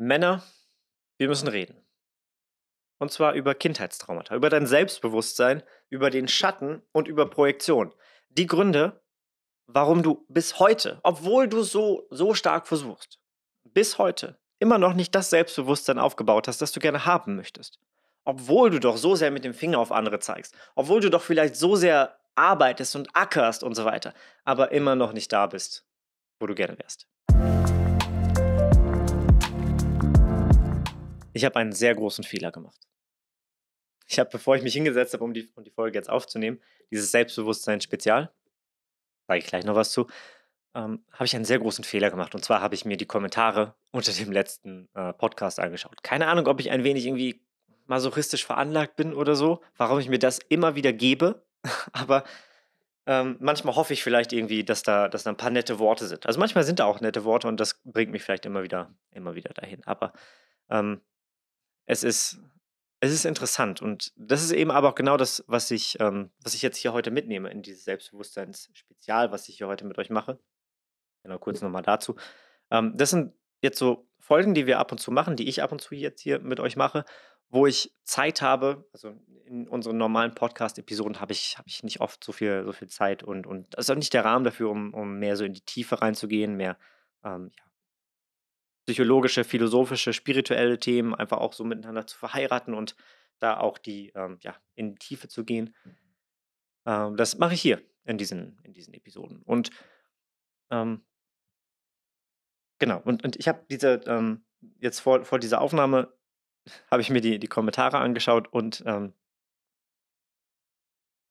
Männer, wir müssen reden. Und zwar über Kindheitstraumata, über dein Selbstbewusstsein, über den Schatten und über Projektion. Die Gründe, warum du bis heute, obwohl du so, so stark versuchst, bis heute immer noch nicht das Selbstbewusstsein aufgebaut hast, das du gerne haben möchtest. Obwohl du doch so sehr mit dem Finger auf andere zeigst, obwohl du doch vielleicht so sehr arbeitest und ackerst und so weiter, aber immer noch nicht da bist, wo du gerne wärst. Ich habe einen sehr großen Fehler gemacht. Ich habe, bevor ich mich hingesetzt habe, um die, um die Folge jetzt aufzunehmen, dieses Selbstbewusstsein-Spezial, sage ich gleich noch was zu, ähm, habe ich einen sehr großen Fehler gemacht. Und zwar habe ich mir die Kommentare unter dem letzten äh, Podcast angeschaut. Keine Ahnung, ob ich ein wenig irgendwie masochistisch veranlagt bin oder so, warum ich mir das immer wieder gebe. Aber ähm, manchmal hoffe ich vielleicht irgendwie, dass da, dass da ein paar nette Worte sind. Also manchmal sind da auch nette Worte und das bringt mich vielleicht immer wieder, immer wieder dahin. Aber ähm, es ist, es ist interessant. Und das ist eben aber auch genau das, was ich, ähm, was ich jetzt hier heute mitnehme in dieses Selbstbewusstseins-Spezial, was ich hier heute mit euch mache. Genau, kurz nochmal dazu. Ähm, das sind jetzt so Folgen, die wir ab und zu machen, die ich ab und zu jetzt hier mit euch mache, wo ich Zeit habe, also in unseren normalen Podcast-Episoden habe ich, hab ich nicht oft so viel, so viel Zeit und, und das ist auch nicht der Rahmen dafür, um, um mehr so in die Tiefe reinzugehen, mehr ähm, ja, psychologische, philosophische, spirituelle Themen einfach auch so miteinander zu verheiraten und da auch die ähm, ja, in die Tiefe zu gehen. Ähm, das mache ich hier in diesen, in diesen Episoden. Und ähm, genau, und, und ich habe diese, ähm, jetzt vor, vor dieser Aufnahme, habe ich mir die, die Kommentare angeschaut und ähm,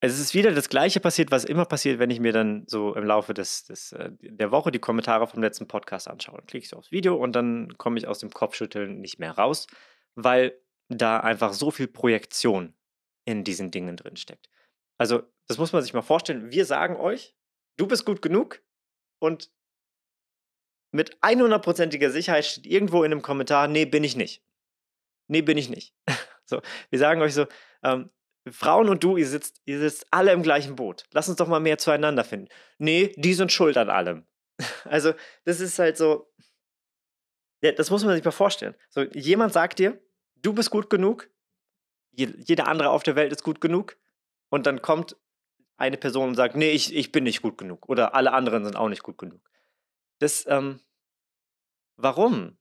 also, es ist wieder das Gleiche passiert, was immer passiert, wenn ich mir dann so im Laufe des, des, äh, der Woche die Kommentare vom letzten Podcast anschaue. Dann klicke ich so aufs Video und dann komme ich aus dem Kopfschütteln nicht mehr raus, weil da einfach so viel Projektion in diesen Dingen drin steckt. Also, das muss man sich mal vorstellen. Wir sagen euch, du bist gut genug und mit 100%iger Sicherheit steht irgendwo in einem Kommentar, nee, bin ich nicht. Nee, bin ich nicht. so, wir sagen euch so, ähm, Frauen und du, ihr sitzt, ihr sitzt alle im gleichen Boot. Lass uns doch mal mehr zueinander finden. Nee, die sind schuld an allem. Also, das ist halt so. Das muss man sich mal vorstellen. So, jemand sagt dir, du bist gut genug, jeder andere auf der Welt ist gut genug, und dann kommt eine Person und sagt, nee, ich, ich bin nicht gut genug. Oder alle anderen sind auch nicht gut genug. Das, ähm, warum?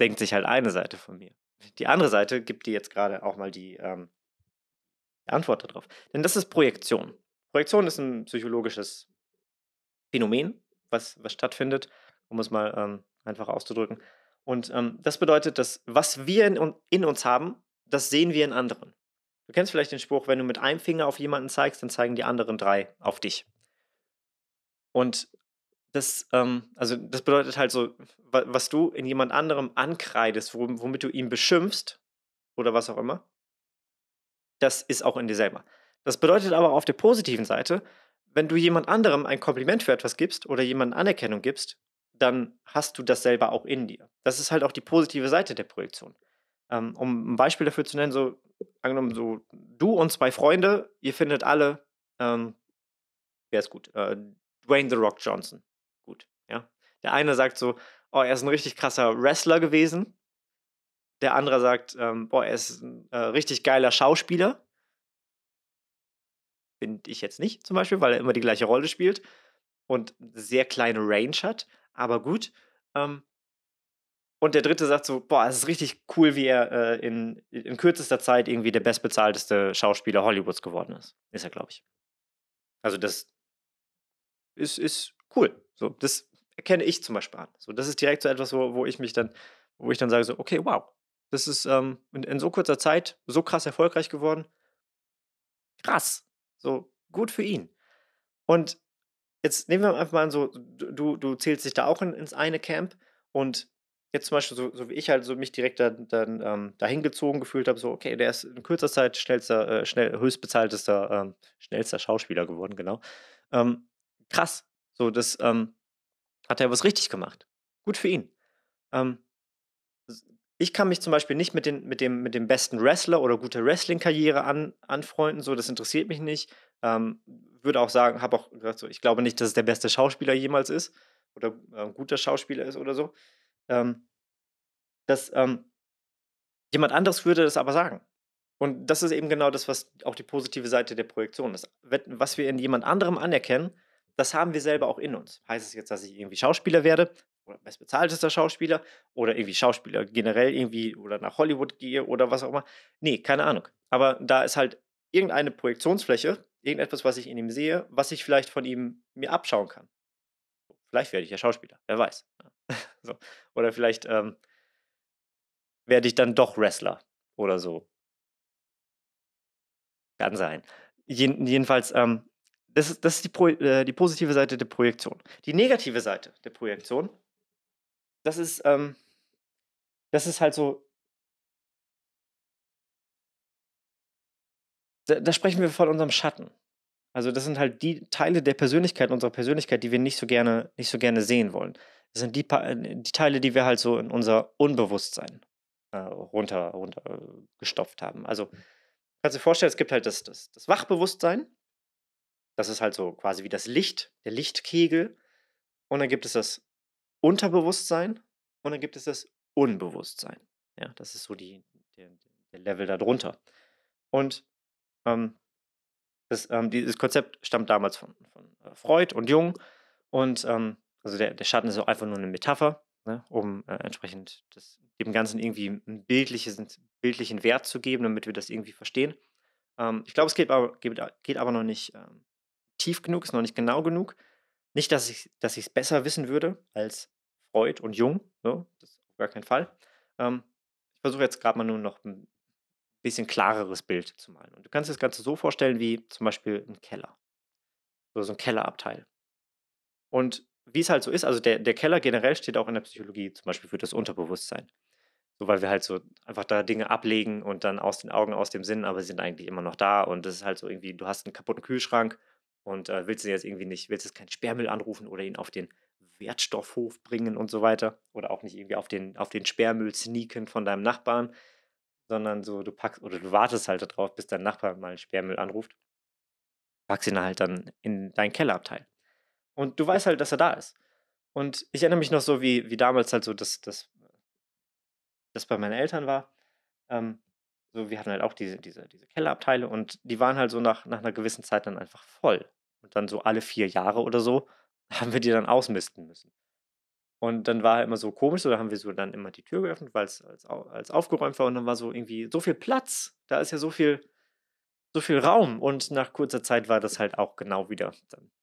Denkt sich halt eine Seite von mir. Die andere Seite gibt dir jetzt gerade auch mal die ähm, Antwort darauf. Denn das ist Projektion. Projektion ist ein psychologisches Phänomen, was, was stattfindet, um es mal ähm, einfach auszudrücken. Und ähm, das bedeutet, dass was wir in, in uns haben, das sehen wir in anderen. Du kennst vielleicht den Spruch, wenn du mit einem Finger auf jemanden zeigst, dann zeigen die anderen drei auf dich. Und das, ähm, also das bedeutet halt so, was du in jemand anderem ankreidest, womit du ihn beschimpfst oder was auch immer, das ist auch in dir selber. Das bedeutet aber auf der positiven Seite, wenn du jemand anderem ein Kompliment für etwas gibst oder jemandem Anerkennung gibst, dann hast du das selber auch in dir. Das ist halt auch die positive Seite der Projektion. Ähm, um ein Beispiel dafür zu nennen, so angenommen, so du und zwei Freunde, ihr findet alle, ähm, wer ist gut, äh, Dwayne The Rock Johnson gut. Ja? Der eine sagt so, oh, er ist ein richtig krasser Wrestler gewesen. Der andere sagt, ähm, boah, er ist ein äh, richtig geiler Schauspieler. Finde ich jetzt nicht zum Beispiel, weil er immer die gleiche Rolle spielt und sehr kleine Range hat, aber gut. Ähm, und der dritte sagt so, boah, es ist richtig cool, wie er äh, in, in kürzester Zeit irgendwie der bestbezahlteste Schauspieler Hollywoods geworden ist. Ist er, glaube ich. Also das ist, ist cool. So, das erkenne ich zum Beispiel an. So, das ist direkt so etwas, wo, wo ich mich dann, wo ich dann sage, so, okay, wow, das ist ähm, in, in, so kurzer Zeit so krass erfolgreich geworden. Krass. So, gut für ihn. Und jetzt nehmen wir einfach mal an, so, du, du zählst dich da auch in, ins eine Camp und jetzt zum Beispiel, so, so wie ich halt so mich direkt da, dann ähm, dahin gezogen gefühlt habe, so, okay, der ist in kürzer Zeit schnellster, äh, schnell, höchstbezahltester, ähm, schnellster Schauspieler geworden, genau. Ähm, krass. So, das ähm, hat er was richtig gemacht. Gut für ihn. Ähm, ich kann mich zum Beispiel nicht mit, den, mit, dem, mit dem besten Wrestler oder guter Wrestling-Karriere an, anfreunden, so, das interessiert mich nicht. Ähm, würde auch sagen, habe auch gesagt, so, ich glaube nicht, dass es der beste Schauspieler jemals ist oder äh, guter Schauspieler ist oder so. Ähm, dass ähm, jemand anderes würde das aber sagen. Und das ist eben genau das, was auch die positive Seite der Projektion ist. Was wir in jemand anderem anerkennen, das haben wir selber auch in uns. Heißt es jetzt, dass ich irgendwie Schauspieler werde oder bestbezahltester Schauspieler oder irgendwie Schauspieler generell irgendwie oder nach Hollywood gehe oder was auch immer? Nee, keine Ahnung. Aber da ist halt irgendeine Projektionsfläche, irgendetwas, was ich in ihm sehe, was ich vielleicht von ihm mir abschauen kann. Vielleicht werde ich ja Schauspieler, wer weiß. Ne? so. Oder vielleicht ähm, werde ich dann doch Wrestler oder so. Kann sein. jedenfalls, ähm, das ist, das ist die, Pro, äh, die positive Seite der Projektion. Die negative Seite der Projektion, das ist, ähm, das ist halt so. Da, da sprechen wir von unserem Schatten. Also das sind halt die Teile der Persönlichkeit, unserer Persönlichkeit, die wir nicht so gerne, nicht so gerne sehen wollen. Das sind die, äh, die Teile, die wir halt so in unser Unbewusstsein äh, runter, runter äh, gestopft haben. Also kannst du dir vorstellen, es gibt halt das, das, das Wachbewusstsein das ist halt so quasi wie das Licht, der Lichtkegel. Und dann gibt es das Unterbewusstsein und dann gibt es das Unbewusstsein. Ja, das ist so die, der, der Level darunter. Und ähm, das, ähm, dieses Konzept stammt damals von, von äh, Freud und Jung. Und ähm, also der, der Schatten ist auch einfach nur eine Metapher, ne, um äh, entsprechend das, dem Ganzen irgendwie einen bildlichen, bildlichen Wert zu geben, damit wir das irgendwie verstehen. Ähm, ich glaube, es geht aber, geht, geht aber noch nicht ähm, tief genug, ist noch nicht genau genug. Nicht, dass ich es besser wissen würde als Freud und Jung, so, ne? das ist auf gar keinen Fall. Ähm, ich versuche jetzt gerade mal nur noch ein bisschen klareres Bild zu malen. Und du kannst das Ganze so vorstellen wie zum Beispiel ein Keller. So, so ein Kellerabteil. Und wie es halt so ist, also der, der Keller generell steht auch in der Psychologie zum Beispiel für das Unterbewusstsein. So, weil wir halt so einfach da Dinge ablegen und dann aus den Augen, aus dem Sinn, aber sie sind eigentlich immer noch da. Und das ist halt so irgendwie, du hast einen kaputten Kühlschrank und äh, willst du jetzt irgendwie nicht, willst jetzt keinen Sperrmüll anrufen oder ihn auf den Wertstoffhof bringen und so weiter oder auch nicht irgendwie auf den, auf den Sperrmüll sneaken von deinem Nachbarn, sondern so du packst oder du wartest halt darauf, bis dein Nachbar mal Sperrmüll anruft, packst ihn halt dann in deinen Kellerabteil und du weißt halt, dass er da ist. Und ich erinnere mich noch so, wie, wie damals halt so, dass das bei meinen Eltern war. Ähm, so, wir hatten halt auch diese, diese, diese Kellerabteile und die waren halt so nach, nach einer gewissen Zeit dann einfach voll. Und dann so alle vier Jahre oder so haben wir die dann ausmisten müssen. Und dann war halt immer so komisch, so da haben wir so dann immer die Tür geöffnet, weil es als, als aufgeräumt war und dann war so irgendwie so viel Platz. Da ist ja so viel, so viel Raum. Und nach kurzer Zeit war das halt auch genau wieder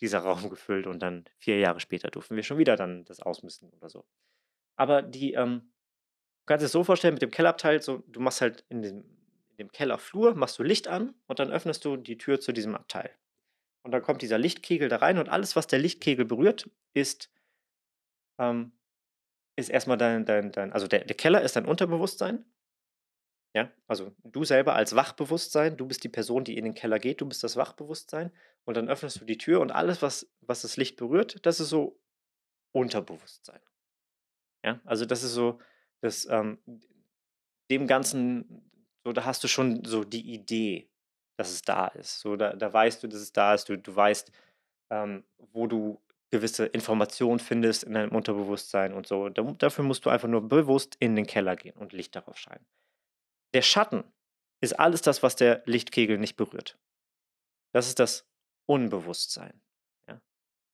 dieser Raum gefüllt und dann vier Jahre später durften wir schon wieder dann das ausmisten oder so. Aber die, ähm, du kannst es so vorstellen mit dem Kellerabteil, so, du machst halt in dem dem Kellerflur, machst du Licht an und dann öffnest du die Tür zu diesem Abteil. Und dann kommt dieser Lichtkegel da rein und alles, was der Lichtkegel berührt, ist, ähm, ist erstmal dein, dein, dein also der, der Keller ist dein Unterbewusstsein. Ja, also du selber als Wachbewusstsein, du bist die Person, die in den Keller geht, du bist das Wachbewusstsein und dann öffnest du die Tür und alles, was, was das Licht berührt, das ist so Unterbewusstsein. Ja, also das ist so, das, ähm, dem Ganzen so, da hast du schon so die Idee, dass es da ist. So, da, da weißt du, dass es da ist. Du, du weißt, ähm, wo du gewisse Informationen findest in deinem Unterbewusstsein und so. Da, dafür musst du einfach nur bewusst in den Keller gehen und Licht darauf scheinen. Der Schatten ist alles das, was der Lichtkegel nicht berührt. Das ist das Unbewusstsein. Ja?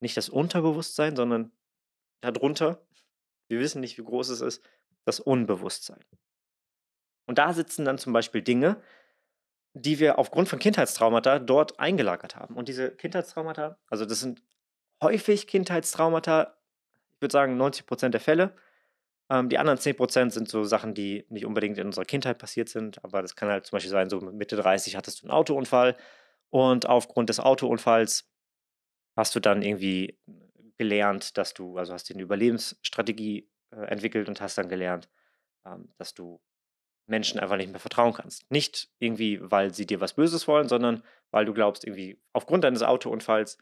Nicht das Unterbewusstsein, sondern darunter, wir wissen nicht, wie groß es ist, das Unbewusstsein. Und da sitzen dann zum Beispiel Dinge, die wir aufgrund von Kindheitstraumata dort eingelagert haben. Und diese Kindheitstraumata, also das sind häufig Kindheitstraumata, ich würde sagen 90 Prozent der Fälle. Ähm, die anderen 10 Prozent sind so Sachen, die nicht unbedingt in unserer Kindheit passiert sind, aber das kann halt zum Beispiel sein, so Mitte 30 hattest du einen Autounfall und aufgrund des Autounfalls hast du dann irgendwie gelernt, dass du, also hast du eine Überlebensstrategie äh, entwickelt und hast dann gelernt, ähm, dass du Menschen einfach nicht mehr vertrauen kannst. Nicht irgendwie, weil sie dir was Böses wollen, sondern weil du glaubst, irgendwie aufgrund deines Autounfalls,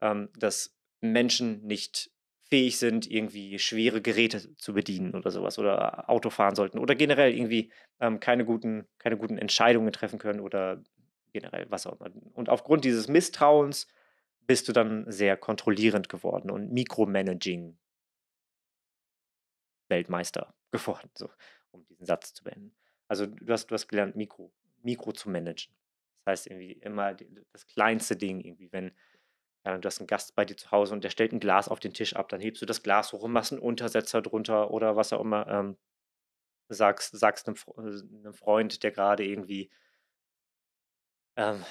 ähm, dass Menschen nicht fähig sind, irgendwie schwere Geräte zu bedienen oder sowas oder Auto fahren sollten oder generell irgendwie ähm, keine, guten, keine guten Entscheidungen treffen können oder generell was auch immer. Und aufgrund dieses Misstrauens bist du dann sehr kontrollierend geworden und Mikromanaging Weltmeister geworden. So um diesen Satz zu beenden. Also du hast, du hast gelernt, Mikro, Mikro zu managen. Das heißt irgendwie immer das kleinste Ding irgendwie, wenn ja, du hast einen Gast bei dir zu Hause und der stellt ein Glas auf den Tisch ab, dann hebst du das Glas hoch und machst einen Untersetzer drunter oder was auch immer. Ähm, sagst, sagst einem, äh, einem, Freund, der gerade irgendwie ähm,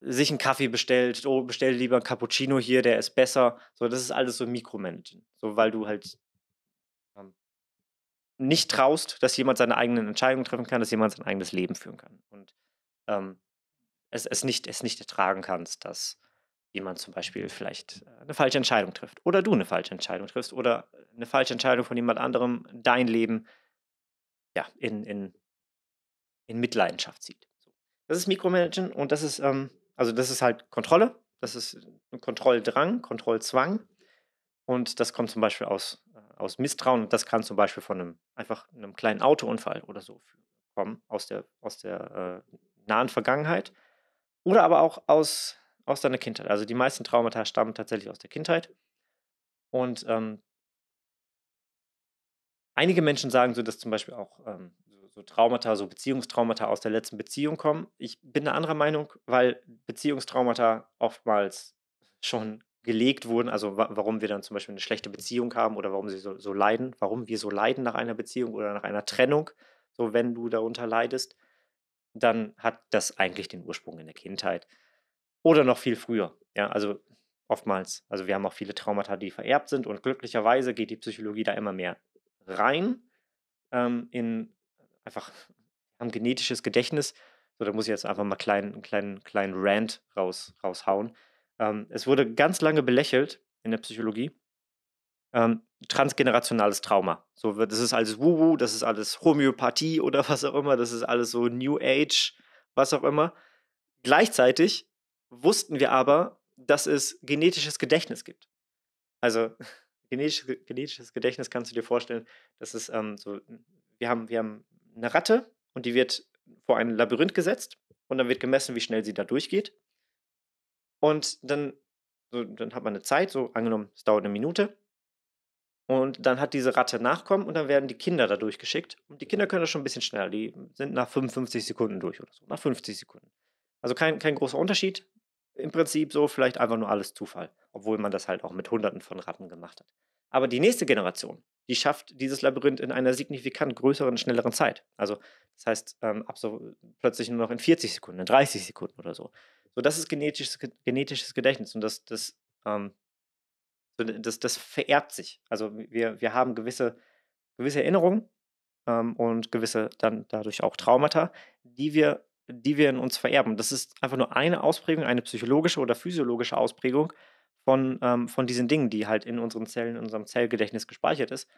sich einen Kaffee bestellt, oh, bestell lieber einen Cappuccino hier, der ist besser. So, das ist alles so Mikromanaging. So, weil du halt nicht traust, dass jemand seine eigenen Entscheidungen treffen kann, dass jemand sein eigenes Leben führen kann. Und ähm, es, es, nicht, es nicht ertragen kannst, dass jemand zum Beispiel vielleicht äh, eine falsche Entscheidung trifft oder du eine falsche Entscheidung triffst oder eine falsche Entscheidung von jemand anderem dein Leben ja, in, in, in Mitleidenschaft zieht. Das ist Mikromanagen und das ist, ähm, also das ist halt Kontrolle, das ist ein Kontrolldrang, Kontrollzwang und das kommt zum Beispiel aus aus Misstrauen. Das kann zum Beispiel von einem einfach einem kleinen Autounfall oder so kommen aus der, aus der äh, nahen Vergangenheit oder aber auch aus, aus deiner Kindheit. Also die meisten Traumata stammen tatsächlich aus der Kindheit. Und ähm, einige Menschen sagen so, dass zum Beispiel auch ähm, so Traumata, so Beziehungstraumata aus der letzten Beziehung kommen. Ich bin eine anderer Meinung, weil Beziehungstraumata oftmals schon gelegt wurden, also warum wir dann zum Beispiel eine schlechte Beziehung haben oder warum sie so, so, leiden, warum wir so leiden nach einer Beziehung oder nach einer Trennung, so wenn du darunter leidest, dann hat das eigentlich den Ursprung in der Kindheit oder noch viel früher. Ja, also oftmals, also wir haben auch viele Traumata, die vererbt sind und glücklicherweise geht die Psychologie da immer mehr rein ähm, in einfach ein genetisches Gedächtnis. So, da muss ich jetzt einfach mal kleinen, kleinen, kleinen Rant raus, raushauen ähm, es wurde ganz lange belächelt in der Psychologie. Ähm, transgenerationales Trauma. So das ist alles Wuhu, das ist alles Homöopathie oder was auch immer, das ist alles so New Age, was auch immer. Gleichzeitig wussten wir aber, dass es genetisches Gedächtnis gibt. Also genetisch, genetisches Gedächtnis kannst du dir vorstellen, das ist ähm, so, wir haben, wir haben eine Ratte und die wird vor ein Labyrinth gesetzt und dann wird gemessen, wie schnell sie da durchgeht. Und dann, so, dann hat man eine Zeit, so angenommen, es dauert eine Minute. Und dann hat diese Ratte Nachkommen und dann werden die Kinder da durchgeschickt. Und die Kinder können das schon ein bisschen schneller. Die sind nach 55 Sekunden durch oder so, nach 50 Sekunden. Also kein, kein großer Unterschied. Im Prinzip so, vielleicht einfach nur alles Zufall. Obwohl man das halt auch mit Hunderten von Ratten gemacht hat. Aber die nächste Generation, die schafft dieses Labyrinth in einer signifikant größeren, schnelleren Zeit. Also das heißt, ähm, so, plötzlich nur noch in 40 Sekunden, in 30 Sekunden oder so. So, das ist genetisches, genetisches Gedächtnis und das, das, ähm, das, das vererbt sich. Also wir, wir haben gewisse, gewisse Erinnerungen ähm, und gewisse dann dadurch auch Traumata, die wir, die wir in uns vererben. Das ist einfach nur eine Ausprägung, eine psychologische oder physiologische Ausprägung von, ähm, von diesen Dingen, die halt in unseren Zellen, in unserem Zellgedächtnis gespeichert ist.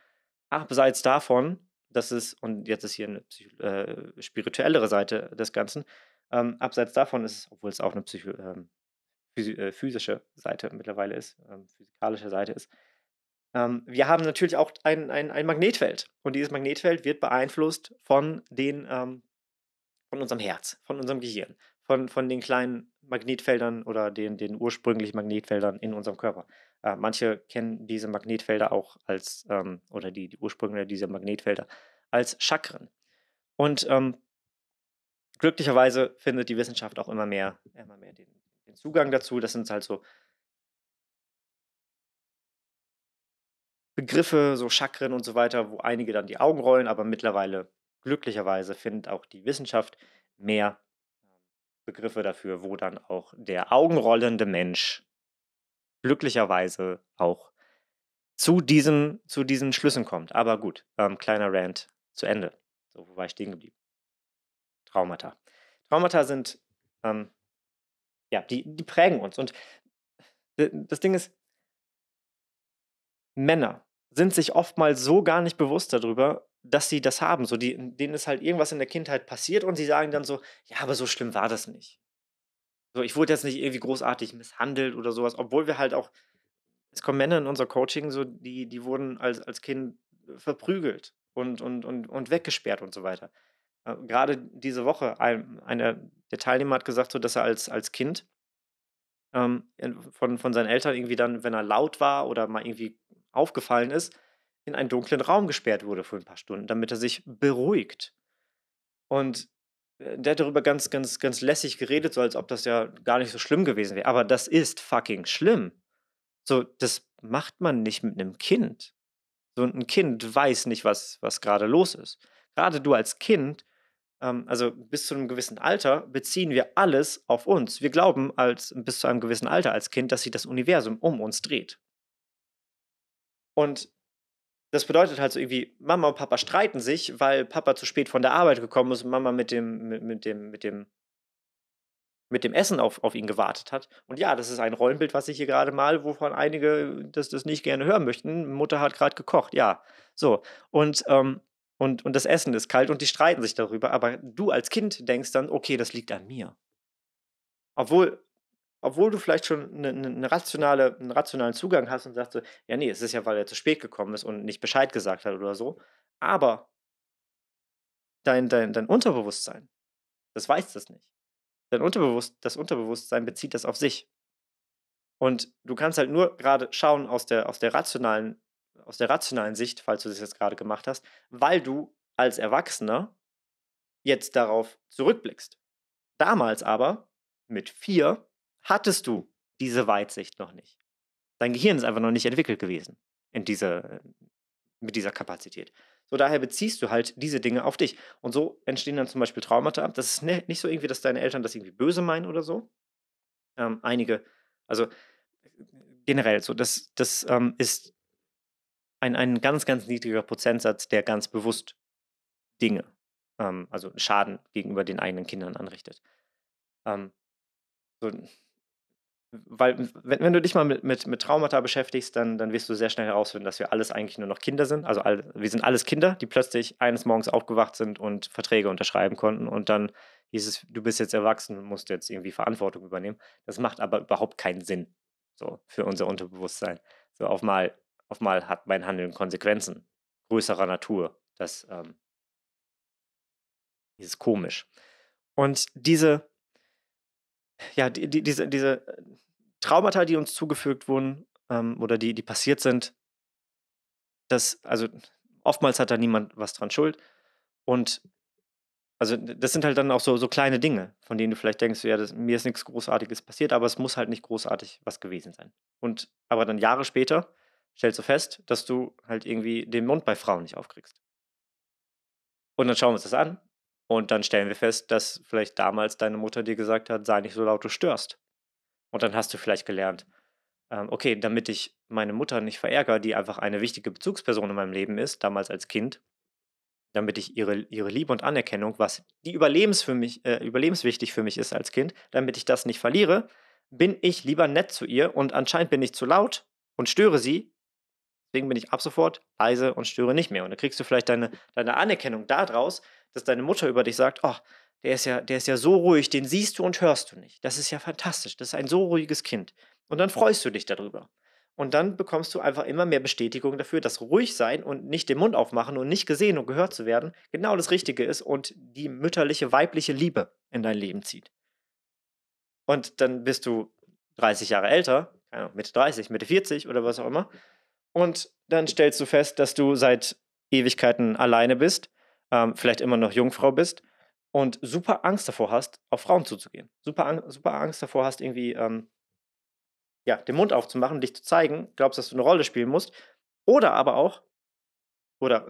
Abseits davon, dass es, und jetzt ist hier eine äh, spirituellere Seite des Ganzen, ähm, abseits davon ist es, obwohl es auch eine Psycho ähm, äh, physische Seite mittlerweile ist, ähm, physikalische Seite ist, ähm, wir haben natürlich auch ein, ein, ein, Magnetfeld. Und dieses Magnetfeld wird beeinflusst von den, ähm, von unserem Herz, von unserem Gehirn, von, von den kleinen Magnetfeldern oder den, den ursprünglichen Magnetfeldern in unserem Körper. Äh, manche kennen diese Magnetfelder auch als, ähm, oder die, die Ursprünge dieser Magnetfelder als Chakren. Und ähm, glücklicherweise findet die Wissenschaft auch immer mehr, immer mehr den, den Zugang dazu. Das sind halt so Begriffe, so Chakren und so weiter, wo einige dann die Augen rollen, aber mittlerweile glücklicherweise findet auch die Wissenschaft mehr Begriffe dafür, wo dann auch der augenrollende Mensch glücklicherweise auch zu, diesem, zu diesen Schlüssen kommt. Aber gut, ähm, kleiner Rant zu Ende. So, wo war ich stehen geblieben? Traumata. Traumata sind, ähm, ja, die, die prägen uns. Und das Ding ist, Männer sind sich oftmals so gar nicht bewusst darüber, dass sie das haben. So, die, denen ist halt irgendwas in der Kindheit passiert und sie sagen dann so, ja, aber so schlimm war das nicht. So, ich wurde jetzt nicht irgendwie großartig misshandelt oder sowas, obwohl wir halt auch, es kommen Männer in unser Coaching, so, die, die wurden als, als Kind verprügelt und, und, und, und weggesperrt und so weiter. Äh, gerade diese Woche, ein, einer der Teilnehmer hat gesagt, so, dass er als, als Kind ähm, von, von seinen Eltern irgendwie dann, wenn er laut war oder mal irgendwie aufgefallen ist, in einen dunklen Raum gesperrt wurde für ein paar Stunden, damit er sich beruhigt. Und äh, der hat darüber ganz, ganz, ganz lässig geredet, so als ob das ja gar nicht so schlimm gewesen wäre. Aber das ist fucking schlimm. So, das macht man nicht mit einem Kind. So ein Kind weiß nicht, was, was gerade los ist. Gerade du als Kind, ähm, also bis zu einem gewissen Alter, beziehen wir alles auf uns. Wir glauben als, bis zu einem gewissen Alter als Kind, dass sich das Universum um uns dreht. Und das bedeutet halt so irgendwie, Mama und Papa streiten sich, weil Papa zu spät von der Arbeit gekommen ist und Mama mit dem, mit, mit dem, mit dem, mit dem Essen auf, auf ihn gewartet hat. Und ja, das ist ein Rollenbild, was ich hier gerade mal, wovon einige äh, das, das nicht gerne hören möchten. Mutter hat gerade gekocht, ja. So. Und, ähm, und, und das Essen ist kalt und die streiten sich darüber. Aber du als Kind denkst dann, okay, das liegt an mir. Obwohl, obwohl du vielleicht schon eine, eine ne rationale, einen rationalen Zugang hast und sagst, so, ja, nee, es ist ja, weil er zu spät gekommen ist und nicht Bescheid gesagt hat oder so. Aber dein, dein, dein Unterbewusstsein, das weiß das nicht. Dein Unterbewusst, das Unterbewusstsein bezieht das auf sich. Und du kannst halt nur gerade schauen aus der, aus, der rationalen, aus der rationalen Sicht, falls du das jetzt gerade gemacht hast, weil du als Erwachsener jetzt darauf zurückblickst. Damals aber, mit vier, hattest du diese Weitsicht noch nicht. Dein Gehirn ist einfach noch nicht entwickelt gewesen in dieser, äh, mit dieser Kapazität. So daher beziehst du halt diese Dinge auf dich. Und so entstehen dann zum Beispiel Traumata. Das ist ne, nicht so irgendwie, dass deine Eltern das irgendwie böse meinen oder so. Ähm, einige, also generell so, das, das ähm, ist ein, ein ganz, ganz niedriger Prozentsatz, der ganz bewusst Dinge, ähm, also Schaden gegenüber den eigenen Kindern anrichtet. Ähm, so, weil wenn, wenn du dich mal mit, mit, mit Traumata beschäftigst, dann, dann wirst du sehr schnell herausfinden, dass wir alles eigentlich nur noch Kinder sind. Also all, wir sind alles Kinder, die plötzlich eines Morgens aufgewacht sind und Verträge unterschreiben konnten und dann hieß es, du bist jetzt erwachsen und musst jetzt irgendwie Verantwortung übernehmen. Das macht aber überhaupt keinen Sinn so für unser Unterbewusstsein. So auf mal, auf mal hat mein Handeln Konsequenzen größerer Natur. Das ähm, ist komisch. Und diese ja, die, die, diese, diese, Traumata, die uns zugefügt wurden ähm, oder die, die passiert sind, das, also oftmals hat da niemand was dran schuld. Und also das sind halt dann auch so, so kleine Dinge, von denen du vielleicht denkst, ja, das, mir ist nichts Großartiges passiert, aber es muss halt nicht großartig was gewesen sein. Und aber dann Jahre später stellst du fest, dass du halt irgendwie den Mund bei Frauen nicht aufkriegst. Und dann schauen wir uns das an und dann stellen wir fest, dass vielleicht damals deine Mutter dir gesagt hat, sei nicht so laut, du störst. Und dann hast du vielleicht gelernt, ähm, okay, damit ich meine Mutter nicht verärgere, die einfach eine wichtige Bezugsperson in meinem Leben ist, damals als Kind, damit ich ihre, ihre Liebe und Anerkennung, was die überlebens für mich, äh, überlebenswichtig für mich ist als Kind, damit ich das nicht verliere, bin ich lieber nett zu ihr und anscheinend bin ich zu laut und störe sie. Deswegen bin ich ab sofort leise und störe nicht mehr. Und dann kriegst du vielleicht deine, deine Anerkennung daraus, dass deine Mutter über dich sagt, oh, der ist, ja, der ist ja so ruhig, den siehst du und hörst du nicht. Das ist ja fantastisch. Das ist ein so ruhiges Kind. Und dann freust du dich darüber. Und dann bekommst du einfach immer mehr Bestätigung dafür, dass ruhig sein und nicht den Mund aufmachen und nicht gesehen und gehört zu werden genau das Richtige ist und die mütterliche, weibliche Liebe in dein Leben zieht. Und dann bist du 30 Jahre älter, ja, Mitte 30, Mitte 40 oder was auch immer. Und dann stellst du fest, dass du seit Ewigkeiten alleine bist, ähm, vielleicht immer noch Jungfrau bist und super Angst davor hast, auf Frauen zuzugehen. Super, super Angst davor hast, irgendwie ähm, ja, den Mund aufzumachen, dich zu zeigen, glaubst, dass du eine Rolle spielen musst. Oder aber auch, oder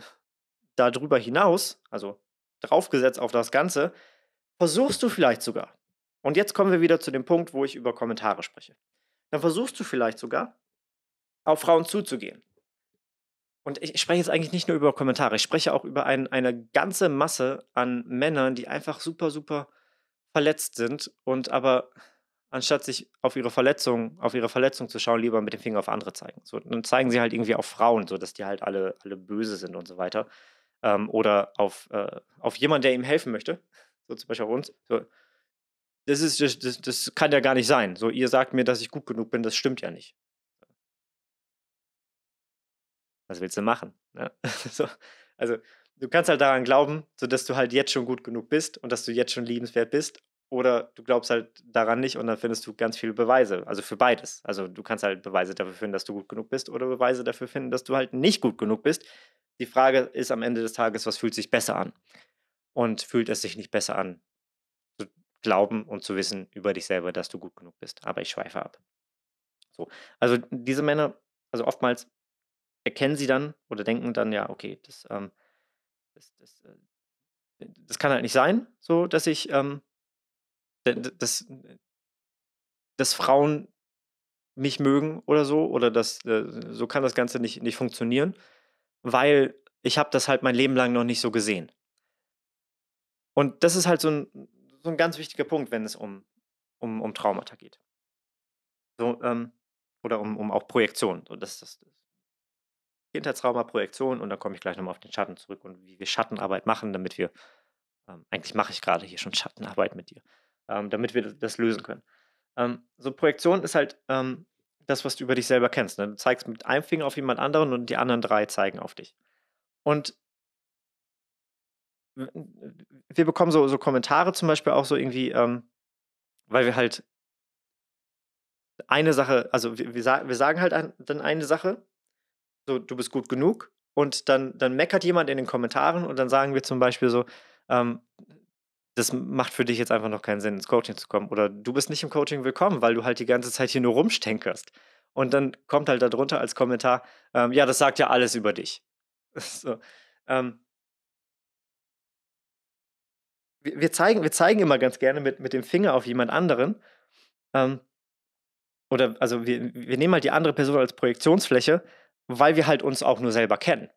darüber hinaus, also draufgesetzt auf das Ganze, versuchst du vielleicht sogar, und jetzt kommen wir wieder zu dem Punkt, wo ich über Kommentare spreche, dann versuchst du vielleicht sogar, auf Frauen zuzugehen und ich spreche jetzt eigentlich nicht nur über Kommentare, ich spreche auch über ein, eine ganze Masse an Männern, die einfach super, super verletzt sind und aber anstatt sich auf ihre Verletzung, auf ihre Verletzung zu schauen, lieber mit dem Finger auf andere zeigen. So, dann zeigen sie halt irgendwie auf Frauen, so dass die halt alle, alle böse sind und so weiter. Ähm, oder auf, äh, auf jemanden, der ihm helfen möchte. So zum Beispiel auf uns. So, das ist, das, das, das kann ja gar nicht sein. So, ihr sagt mir, dass ich gut genug bin, das stimmt ja nicht was willst du machen? Ja? Ne? So, also du kannst halt daran glauben, so dass du halt jetzt schon gut genug bist und dass du jetzt schon liebenswert bist. Oder du glaubst halt daran nicht und dann findest du ganz viele Beweise. Also für beides. Also du kannst halt Beweise dafür finden, dass du gut genug bist oder Beweise dafür finden, dass du halt nicht gut genug bist. Die Frage ist am Ende des Tages, was fühlt sich besser an? Und fühlt es sich nicht besser an, zu glauben und zu wissen über dich selber, dass du gut genug bist? Aber ich schweife ab. So. Also diese Männer, also oftmals erkennen sie dann oder denken dann, ja, okay, das, ähm, das, das, äh, das, kann halt nicht sein, so dass ich, ähm, dass, dass Frauen mich mögen oder so, oder dass äh, so kann das Ganze nicht, nicht funktionieren, weil ich habe das halt mein Leben lang noch nicht so gesehen. Und das ist halt so ein, so ein ganz wichtiger Punkt, wenn es um, um, um Traumata geht. So, ähm, oder um, um auch Projektion. das, das, das, Kindheitstrauma, Projektion und dann komme ich gleich nochmal auf den Schatten zurück und wie wir Schattenarbeit machen, damit wir, ähm, eigentlich mache ich gerade hier schon Schattenarbeit mit dir, ähm, damit wir das lösen können. Ähm, so Projektion ist halt ähm, das, was du über dich selber kennst. Ne? Du zeigst mit einem Finger auf jemand anderen und die anderen drei zeigen auf dich. Und wir bekommen so, so Kommentare zum Beispiel auch so irgendwie, ähm, weil wir halt eine Sache, also wir, wir, sagen, wir sagen halt dann eine Sache so, du bist gut genug. Und dann, dann meckert jemand in den Kommentaren und dann sagen wir zum Beispiel so, ähm, das macht für dich jetzt einfach noch keinen Sinn, ins Coaching zu kommen. Oder du bist nicht im Coaching willkommen, weil du halt die ganze Zeit hier nur rumstänkerst. Und dann kommt halt darunter als Kommentar, ähm, ja, das sagt ja alles über dich. so, ähm, wir, zeigen, wir zeigen immer ganz gerne mit, mit dem Finger auf jemand anderen. Ähm, oder also wir, wir nehmen halt die andere Person als Projektionsfläche weil wir halt uns auch nur selber kennen.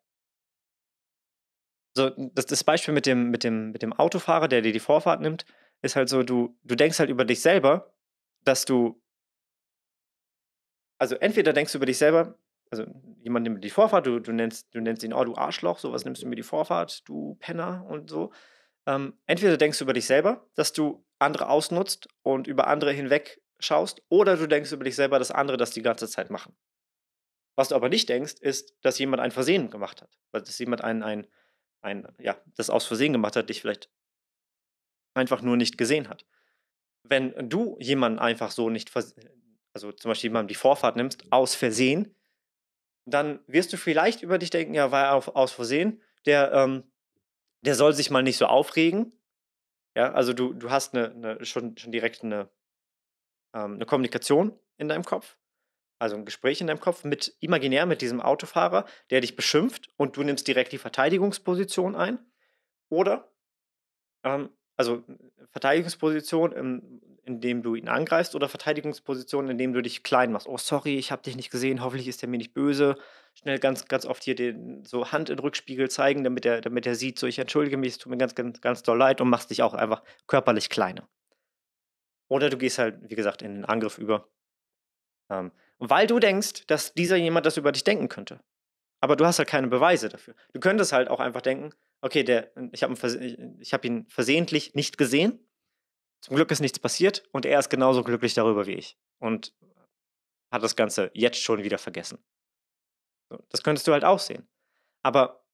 So, das, das Beispiel mit dem, mit, dem, mit dem Autofahrer, der dir die Vorfahrt nimmt, ist halt so, du, du denkst halt über dich selber, dass du. Also entweder denkst du über dich selber, also jemand nimmt die Vorfahrt, du, du, nennst, du nennst ihn, oh du Arschloch, sowas nimmst du mir die Vorfahrt, du Penner und so. Ähm, entweder denkst du über dich selber, dass du andere ausnutzt und über andere hinweg schaust, oder du denkst über dich selber, dass andere das die ganze Zeit machen. Was du aber nicht denkst, ist, dass jemand ein Versehen gemacht hat. Dass jemand ein, ein, ein, ja, das aus Versehen gemacht hat, dich vielleicht einfach nur nicht gesehen hat. Wenn du jemanden einfach so nicht, also zum Beispiel jemandem die Vorfahrt nimmst, aus Versehen, dann wirst du vielleicht über dich denken, ja, war auf, aus Versehen, der, ähm, der soll sich mal nicht so aufregen. Ja, also du, du hast eine, eine schon, schon direkt eine, ähm, eine Kommunikation in deinem Kopf also ein Gespräch in deinem Kopf mit imaginär mit diesem Autofahrer, der dich beschimpft und du nimmst direkt die Verteidigungsposition ein. Oder, ähm, also Verteidigungsposition, im, indem du ihn angreifst oder Verteidigungsposition, indem du dich klein machst. Oh, sorry, ich habe dich nicht gesehen, hoffentlich ist er mir nicht böse. Schnell ganz, ganz oft hier den, so Hand in den Rückspiegel zeigen, damit er, damit sieht, so ich entschuldige mich, es tut mir ganz, ganz, ganz doll leid und machst dich auch einfach körperlich kleiner. Oder du gehst halt, wie gesagt, in den Angriff über. Ähm, weil du denkst, dass dieser jemand das über dich denken könnte. Aber du hast halt keine Beweise dafür. Du könntest halt auch einfach denken, okay, der, ich habe hab ihn versehentlich nicht gesehen. Zum Glück ist nichts passiert und er ist genauso glücklich darüber wie ich und hat das Ganze jetzt schon wieder vergessen. Das könntest du halt auch sehen. Aber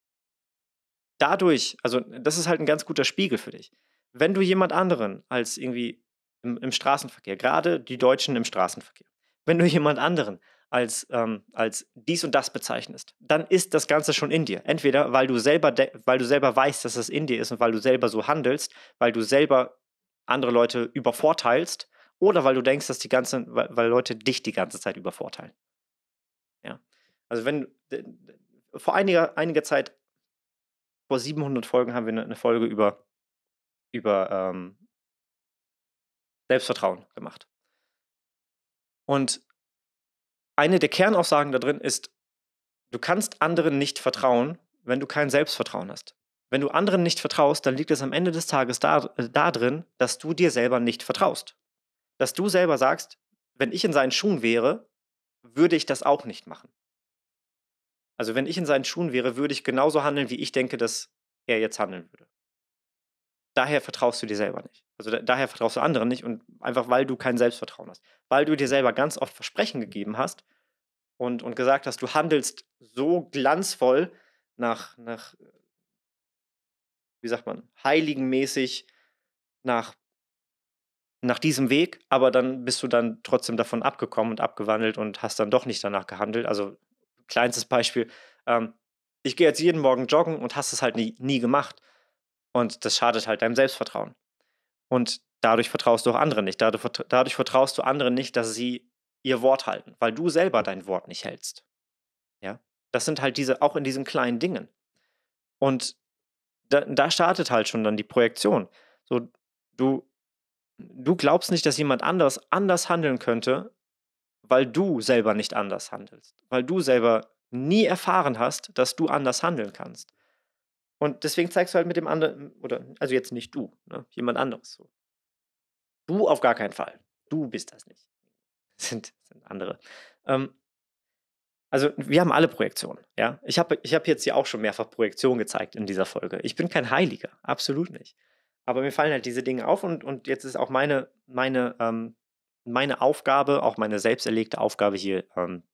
dadurch, also das ist halt ein ganz guter Spiegel für dich. Wenn du jemand anderen als irgendwie im, im Straßenverkehr, gerade die Deutschen im Straßenverkehr, wenn du jemand anderen als, ähm, als dies und das bezeichnest, dann ist das Ganze schon in dir. Entweder weil du selber, weil du selber weißt, dass es in dir ist und weil du selber so handelst, weil du selber andere Leute übervorteilst oder weil du denkst, dass die ganze, weil, weil Leute dich die ganze Zeit übervorteilen. Ja. Also wenn vor einiger, einiger Zeit, vor 700 Folgen haben wir eine, eine Folge über, über ähm, Selbstvertrauen gemacht. Und eine der Kernaussagen da drin ist, du kannst anderen nicht vertrauen, wenn du kein Selbstvertrauen hast. Wenn du anderen nicht vertraust, dann liegt es am Ende des Tages darin, da äh, dass du dir selber nicht vertraust. Dass du selber sagst, wenn ich in seinen Schuhen wäre, würde ich das auch nicht machen. Also wenn ich in seinen Schuhen wäre, würde ich genauso handeln, wie ich denke, dass er jetzt handeln würde daher vertraust du dir selber nicht. Also da, daher vertraust du anderen nicht und einfach weil du kein Selbstvertrauen hast, weil du dir selber ganz oft Versprechen gegeben hast und, und gesagt hast, du handelst so glanzvoll nach, nach wie sagt man, heiligenmäßig nach, nach diesem Weg, aber dann bist du dann trotzdem davon abgekommen und abgewandelt und hast dann doch nicht danach gehandelt. Also kleinstes Beispiel, ähm, ich gehe jetzt jeden Morgen joggen und hast es halt nie, nie gemacht und das schadet halt deinem Selbstvertrauen. Und dadurch vertraust du auch anderen nicht. Dadurch, vertraust du anderen nicht, dass sie ihr Wort halten, weil du selber dein Wort nicht hältst. Ja, das sind halt diese, auch in diesen kleinen Dingen. Und da, da startet halt schon dann die Projektion. So, du, du glaubst nicht, dass jemand anders anders handeln könnte, weil du selber nicht anders handelst, weil du selber nie erfahren hast, dass du anders handeln kannst. Und deswegen zeigst du halt mit dem anderen, oder, also jetzt nicht du, ne? jemand anderes so. Du auf gar keinen Fall. Du bist das nicht. Das sind, sind andere. Ähm, also wir haben alle Projektionen, ja. Ich habe ich hab jetzt hier auch schon mehrfach Projektionen gezeigt in dieser Folge. Ich bin kein Heiliger, absolut nicht. Aber mir fallen halt diese Dinge auf und, und jetzt ist auch meine, meine, ähm, meine Aufgabe, auch meine selbst erlegte Aufgabe hier, ähm,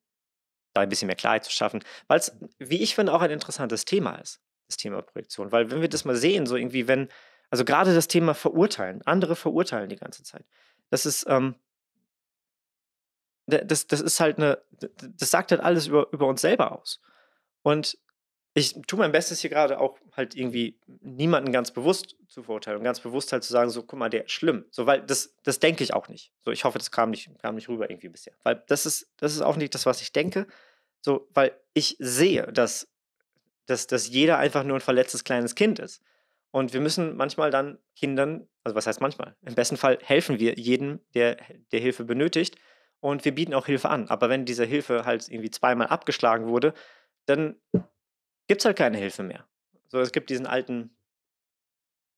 da ein bisschen mehr Klarheit zu schaffen, weil es, wie ich finde, auch ein interessantes Thema ist das Thema Projektion. Weil wenn wir das mal sehen, so irgendwie, wenn, also gerade das Thema verurteilen, andere verurteilen die ganze Zeit. Das ist, ähm, das, das ist halt eine, das sagt halt alles über, über uns selber aus. Und ich tue mein Bestes hier gerade auch halt irgendwie niemanden ganz bewusst zu verurteilen und ganz bewusst halt zu sagen, so, guck mal, der ist schlimm. So, weil das, das denke ich auch nicht. So, ich hoffe, das kam nicht, kam nicht rüber irgendwie bisher. Weil das ist, das ist auch nicht das, was ich denke. So, weil ich sehe, dass dass, dass jeder einfach nur ein verletztes kleines Kind ist. Und wir müssen manchmal dann Kindern, also was heißt manchmal? Im besten Fall helfen wir jedem, der, der Hilfe benötigt. Und wir bieten auch Hilfe an. Aber wenn diese Hilfe halt irgendwie zweimal abgeschlagen wurde, dann gibt es halt keine Hilfe mehr. So, es gibt diesen alten,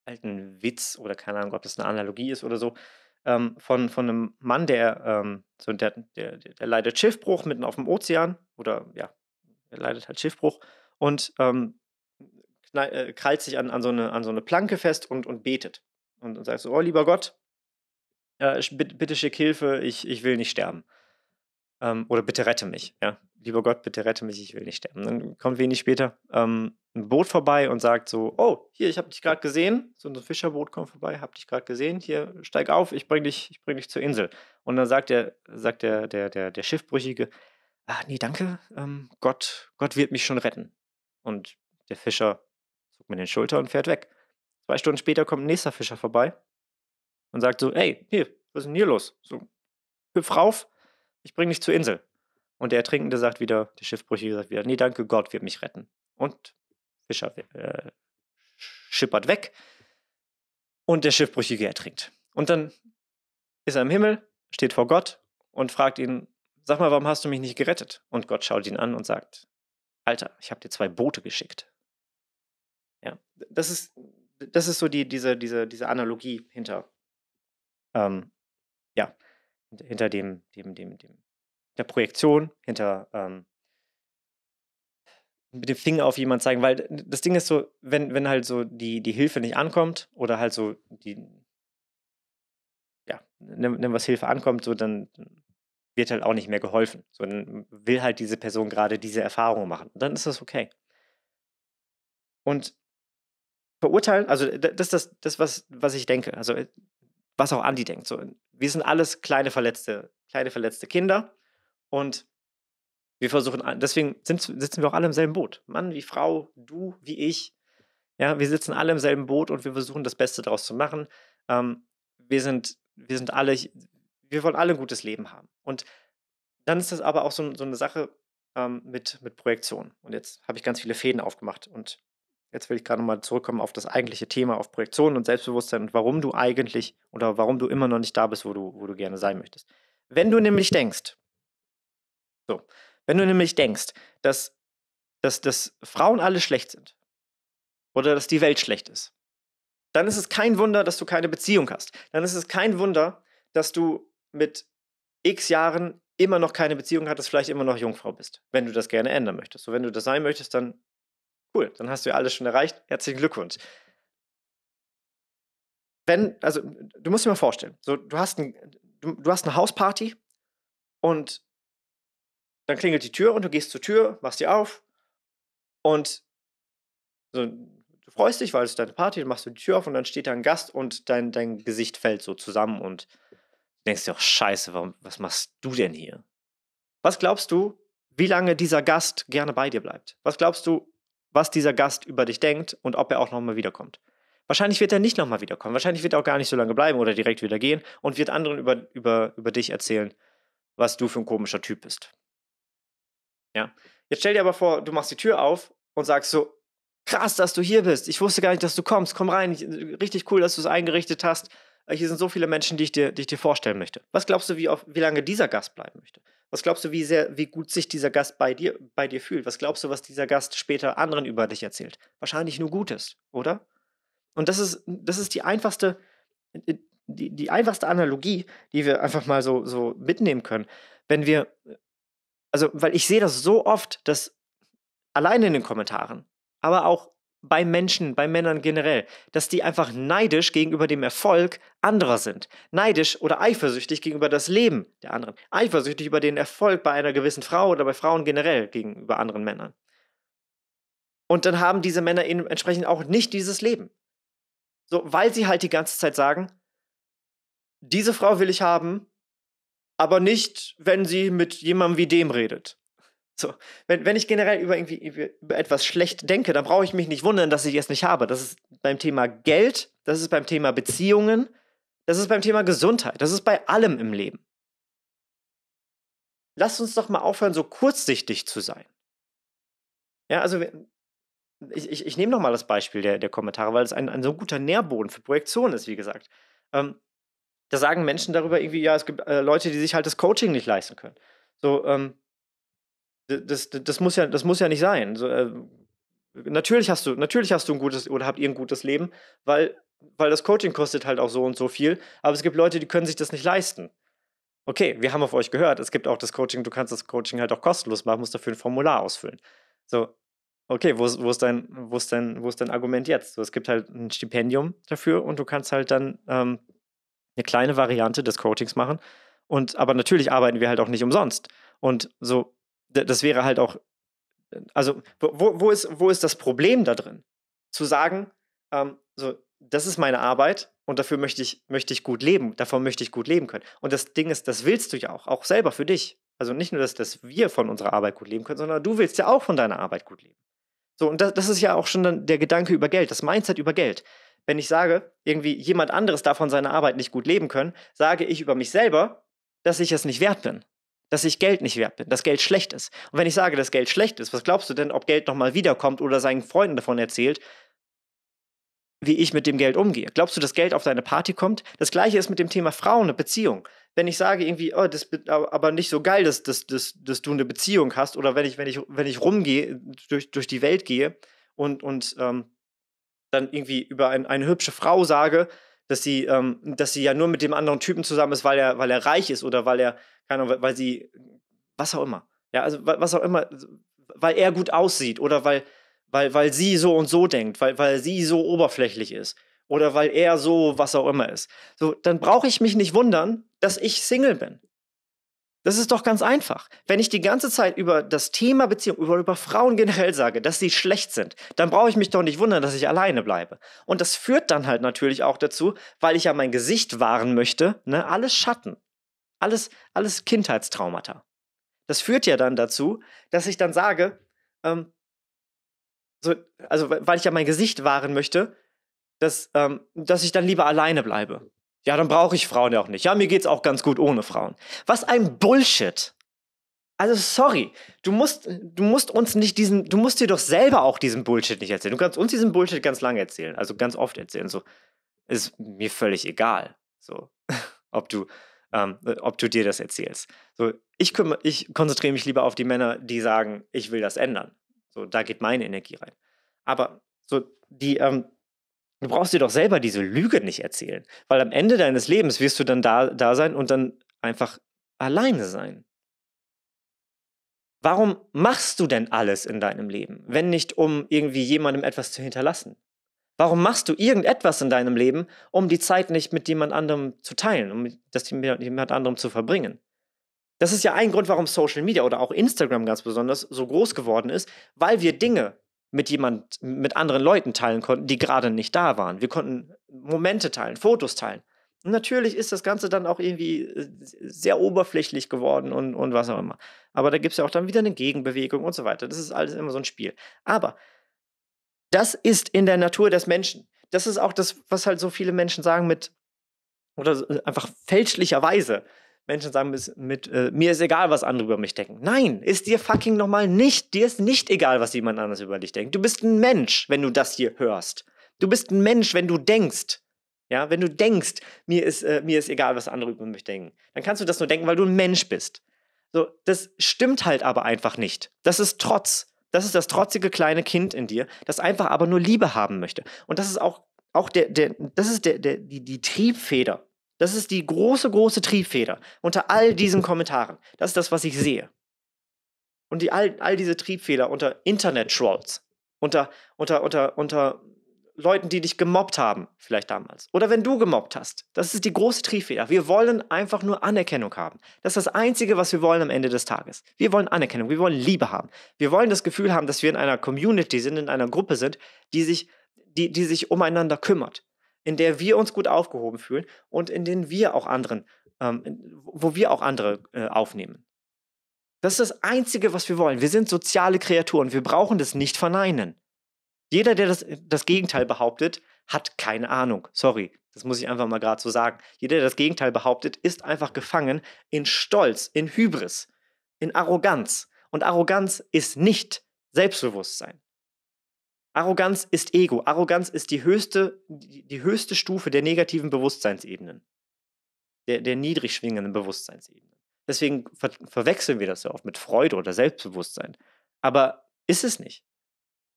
alten Witz oder keine Ahnung, ob das eine Analogie ist oder so, ähm, von, von einem Mann, der, ähm, so, der, der, der leidet Schiffbruch mitten auf dem Ozean oder ja, er leidet halt Schiffbruch und ähm, äh, krallt sich an, an, so eine, an so eine Planke fest und, und betet. Und, und sagt so, oh lieber Gott, äh, bitte, bitte schick Hilfe, ich, ich will nicht sterben. Ähm, oder bitte rette mich. Ja? Lieber Gott, bitte rette mich, ich will nicht sterben. Dann kommt wenig später ähm, ein Boot vorbei und sagt so, oh, hier, ich habe dich gerade gesehen. So ein Fischerboot kommt vorbei, habe dich gerade gesehen. Hier, steig auf, ich bringe dich, ich bring dich zur Insel. Und dann sagt der, sagt der, der, der, der Schiffbrüchige, ach nee, danke, ähm, Gott, Gott wird mich schon retten. Und der Fischer zuckt mir den Schulter und fährt weg. Zwei Stunden später kommt ein nächster Fischer vorbei und sagt so, hey, hier, was ist denn hier los? So, hüpf rauf, ich bring dich zur Insel. Und der Ertrinkende sagt wieder, der Schiffbrüchige sagt wieder, nee, danke, Gott wird mich retten. Und Fischer äh, schippert weg und der Schiffbrüchige ertrinkt. Und dann ist er im Himmel, steht vor Gott und fragt ihn, sag mal, warum hast du mich nicht gerettet? Und Gott schaut ihn an und sagt, Alter, ich habe dir zwei Boote geschickt. Ja, das ist, das ist so die, diese, diese, diese Analogie hinter, ähm, ja, hinter dem, dem, dem, dem, der Projektion, hinter ähm, mit dem Finger auf jemanden zeigen, weil das Ding ist so, wenn, wenn halt so die, die Hilfe nicht ankommt oder halt so die, ja, nennen wir es Hilfe ankommt, so dann, dann wird halt auch nicht mehr geholfen. sondern will halt diese Person gerade diese Erfahrung machen. Und dann ist das okay. Und verurteilen, also das ist das, das was, was ich denke, also äh, was auch Andi denkt. So, wir sind alles kleine verletzte, kleine verletzte Kinder und wir versuchen, deswegen sind, sitzen wir auch alle im selben Boot. Mann wie Frau, du wie ich. Ja, wir sitzen alle im selben Boot und wir versuchen das Beste daraus zu machen. Ähm, wir sind, wir sind alle, wir wollen alle ein gutes Leben haben. Und dann ist das aber auch so, so eine Sache ähm, mit, mit Projektion. Und jetzt habe ich ganz viele Fäden aufgemacht. Und jetzt will ich gerade mal zurückkommen auf das eigentliche Thema, auf Projektion und Selbstbewusstsein und warum du eigentlich oder warum du immer noch nicht da bist, wo du, wo du gerne sein möchtest. Wenn du nämlich denkst, so, wenn du nämlich denkst, dass, dass, dass Frauen alle schlecht sind oder dass die Welt schlecht ist, dann ist es kein Wunder, dass du keine Beziehung hast. Dann ist es kein Wunder, dass du mit x Jahren immer noch keine Beziehung hattest, vielleicht immer noch Jungfrau bist, wenn du das gerne ändern möchtest. So, wenn du das sein möchtest, dann cool, dann hast du ja alles schon erreicht. Herzlichen Glückwunsch. Wenn, also, du musst dir mal vorstellen, so, du, hast ein, du, du hast eine Hausparty und dann klingelt die Tür und du gehst zur Tür, machst die auf und so, du freust dich, weil es deine Party, du machst du die Tür auf und dann steht da ein Gast und dein, dein Gesicht fällt so zusammen und denkst dir auch, scheiße, warum, was machst du denn hier? Was glaubst du, wie lange dieser Gast gerne bei dir bleibt? Was glaubst du, was dieser Gast über dich denkt und ob er auch nochmal wiederkommt? Wahrscheinlich wird er nicht nochmal wiederkommen. Wahrscheinlich wird er auch gar nicht so lange bleiben oder direkt wieder gehen und wird anderen über, über, über dich erzählen, was du für ein komischer Typ bist. Ja. Jetzt stell dir aber vor, du machst die Tür auf und sagst so, krass, dass du hier bist. Ich wusste gar nicht, dass du kommst. Komm rein. Richtig cool, dass du es eingerichtet hast hier sind so viele Menschen, die ich dir, die ich dir vorstellen möchte. Was glaubst du, wie, auf, wie lange dieser Gast bleiben möchte? Was glaubst du, wie, sehr, wie gut sich dieser Gast bei dir, bei dir fühlt? Was glaubst du, was dieser Gast später anderen über dich erzählt? Wahrscheinlich nur Gutes, oder? Und das ist, das ist die einfachste, die, die einfachste Analogie, die wir einfach mal so, so mitnehmen können. Wenn wir, also, weil ich sehe das so oft, dass alleine in den Kommentaren, aber auch bei Menschen, bei Männern generell, dass die einfach neidisch gegenüber dem Erfolg anderer sind. Neidisch oder eifersüchtig gegenüber das Leben der anderen. Eifersüchtig über den Erfolg bei einer gewissen Frau oder bei Frauen generell gegenüber anderen Männern. Und dann haben diese Männer eben entsprechend auch nicht dieses Leben. So, weil sie halt die ganze Zeit sagen, diese Frau will ich haben, aber nicht, wenn sie mit jemandem wie dem redet. So, wenn, wenn ich generell über irgendwie über etwas schlecht denke, dann brauche ich mich nicht wundern, dass ich es nicht habe. Das ist beim Thema Geld, das ist beim Thema Beziehungen, das ist beim Thema Gesundheit, das ist bei allem im Leben. Lasst uns doch mal aufhören, so kurzsichtig zu sein. Ja, also ich, ich, ich nehme nochmal das Beispiel der, der Kommentare, weil es ein, ein so guter Nährboden für Projektion ist, wie gesagt. Ähm, da sagen Menschen darüber irgendwie, ja, es gibt äh, Leute, die sich halt das Coaching nicht leisten können. So, ähm, das, das, muss ja, das muss ja nicht sein. So, äh, natürlich hast du, natürlich hast du ein gutes oder habt ihr ein gutes Leben, weil, weil das Coaching kostet halt auch so und so viel. Aber es gibt Leute, die können sich das nicht leisten. Okay, wir haben auf euch gehört. Es gibt auch das Coaching, du kannst das Coaching halt auch kostenlos machen, musst dafür ein Formular ausfüllen. So, okay, wo, wo, ist, dein, wo, ist, dein, wo ist dein Argument jetzt? So, es gibt halt ein Stipendium dafür und du kannst halt dann ähm, eine kleine Variante des Coachings machen. Und aber natürlich arbeiten wir halt auch nicht umsonst. Und so, das wäre halt auch, äh, also wo, wo, ist, wo ist das Problem da drin? Zu sagen, ähm, so, das ist meine Arbeit und dafür möchte ich, möchte ich gut leben, davon möchte ich gut leben können. Und das Ding ist, das willst du ja auch, auch selber für dich. Also nicht nur, dass, dass wir von unserer Arbeit gut leben können, sondern du willst ja auch von deiner Arbeit gut leben. So, und das, das ist ja auch schon dann der Gedanke über Geld, das Mindset über Geld. Wenn ich sage, irgendwie jemand anderes darf von seiner Arbeit nicht gut leben können, sage ich über mich selber, dass ich es nicht wert bin dass ich Geld nicht wert bin, dass Geld schlecht ist. Und wenn ich sage, dass Geld schlecht ist, was glaubst du denn, ob Geld nochmal wiederkommt oder seinen Freunden davon erzählt, wie ich mit dem Geld umgehe? Glaubst du, dass Geld auf deine Party kommt? Das gleiche ist mit dem Thema Frauen, eine Beziehung. Wenn ich sage irgendwie, oh, das ist aber nicht so geil, dass, dass, dass, dass du eine Beziehung hast, oder wenn ich, wenn ich, wenn ich rumgehe, durch, durch die Welt gehe und, und ähm, dann irgendwie über ein, eine hübsche Frau sage, dass sie, ähm, dass sie ja nur mit dem anderen Typen zusammen ist, weil er, weil er reich ist oder weil er, keine Ahnung, weil sie, was auch immer. Ja, also was auch immer, weil er gut aussieht oder weil, weil, weil sie so und so denkt, weil, weil sie so oberflächlich ist oder weil er so was auch immer ist. So, dann brauche ich mich nicht wundern, dass ich Single bin. Das ist doch ganz einfach. Wenn ich die ganze Zeit über das Thema Beziehung, über, über Frauen generell sage, dass sie schlecht sind, dann brauche ich mich doch nicht wundern, dass ich alleine bleibe. Und das führt dann halt natürlich auch dazu, weil ich ja mein Gesicht wahren möchte, ne, alles Schatten. Alles, alles Kindheitstraumata. Das führt ja dann dazu, dass ich dann sage, ähm, so, also weil ich ja mein Gesicht wahren möchte, dass, ähm, dass ich dann lieber alleine bleibe. Ja, dann brauche ich Frauen ja auch nicht. Ja, mir geht es auch ganz gut ohne Frauen. Was ein Bullshit. Also sorry, du musst, du musst uns nicht diesen, du musst dir doch selber auch diesen Bullshit nicht erzählen. Du kannst uns diesen Bullshit ganz lange erzählen, also ganz oft erzählen. So ist mir völlig egal, so ob du, ähm, ob du dir das erzählst. So ich kümmere, ich konzentriere mich lieber auf die Männer, die sagen, ich will das ändern. So da geht meine Energie rein. Aber so die ähm, Du brauchst dir doch selber diese Lüge nicht erzählen, weil am Ende deines Lebens wirst du dann da, da sein und dann einfach alleine sein. Warum machst du denn alles in deinem Leben, wenn nicht um irgendwie jemandem etwas zu hinterlassen? Warum machst du irgendetwas in deinem Leben, um die Zeit nicht mit jemand anderem zu teilen, um das mit jemand anderem zu verbringen? Das ist ja ein Grund, warum Social Media oder auch Instagram ganz besonders so groß geworden ist, weil wir Dinge mit jemand, mit anderen Leuten teilen konnten, die gerade nicht da waren. Wir konnten Momente teilen, Fotos teilen. Und natürlich ist das Ganze dann auch irgendwie äh, sehr oberflächlich geworden und, und was auch immer. Aber da gibt es ja auch dann wieder eine Gegenbewegung und so weiter. Das ist alles immer so ein Spiel. Aber das ist in der Natur des Menschen. Das ist auch das, was halt so viele Menschen sagen mit, oder äh, einfach fälschlicherweise, Menschen sagen mit, äh, mir ist egal, was andere über mich denken. Nein, ist dir fucking nochmal nicht, dir ist nicht egal, was jemand anders über dich denkt. Du bist ein Mensch, wenn du das hier hörst. Du bist ein Mensch, wenn du denkst. Ja, wenn du denkst, mir ist, äh, mir ist egal, was andere über mich denken, dann kannst du das nur denken, weil du ein Mensch bist. So, das stimmt halt aber einfach nicht. Das ist Trotz. Das ist das trotzige kleine Kind in dir, das einfach aber nur Liebe haben möchte. Und das ist auch, auch der, der, das ist der, der, die, die Triebfeder das ist die große, große Triebfeder unter all diesen Kommentaren. Das ist das, was ich sehe. Und die, all, all diese Triebfeder unter Internet-Trolls, unter, unter, unter, unter Leuten, die dich gemobbt haben, vielleicht damals. Oder wenn du gemobbt hast. Das ist die große Triebfeder. Wir wollen einfach nur Anerkennung haben. Das ist das Einzige, was wir wollen am Ende des Tages. Wir wollen Anerkennung, wir wollen Liebe haben. Wir wollen das Gefühl haben, dass wir in einer Community sind, in einer Gruppe sind, die sich, die, die sich umeinander kümmert in der wir uns gut aufgehoben fühlen und in denen wir auch anderen, ähm, wo wir auch andere äh, aufnehmen. Das ist das Einzige, was wir wollen. Wir sind soziale Kreaturen. Wir brauchen das nicht verneinen. Jeder, der das, das Gegenteil behauptet, hat keine Ahnung. Sorry, das muss ich einfach mal gerade so sagen. Jeder, der das Gegenteil behauptet, ist einfach gefangen in Stolz, in Hybris, in Arroganz. Und Arroganz ist nicht Selbstbewusstsein. Arroganz ist Ego. Arroganz ist die höchste, die, höchste Stufe der negativen Bewusstseinsebenen, der, der niedrig schwingenden Bewusstseinsebenen. Deswegen ver verwechseln wir das ja oft mit Freude oder Selbstbewusstsein. Aber ist es nicht.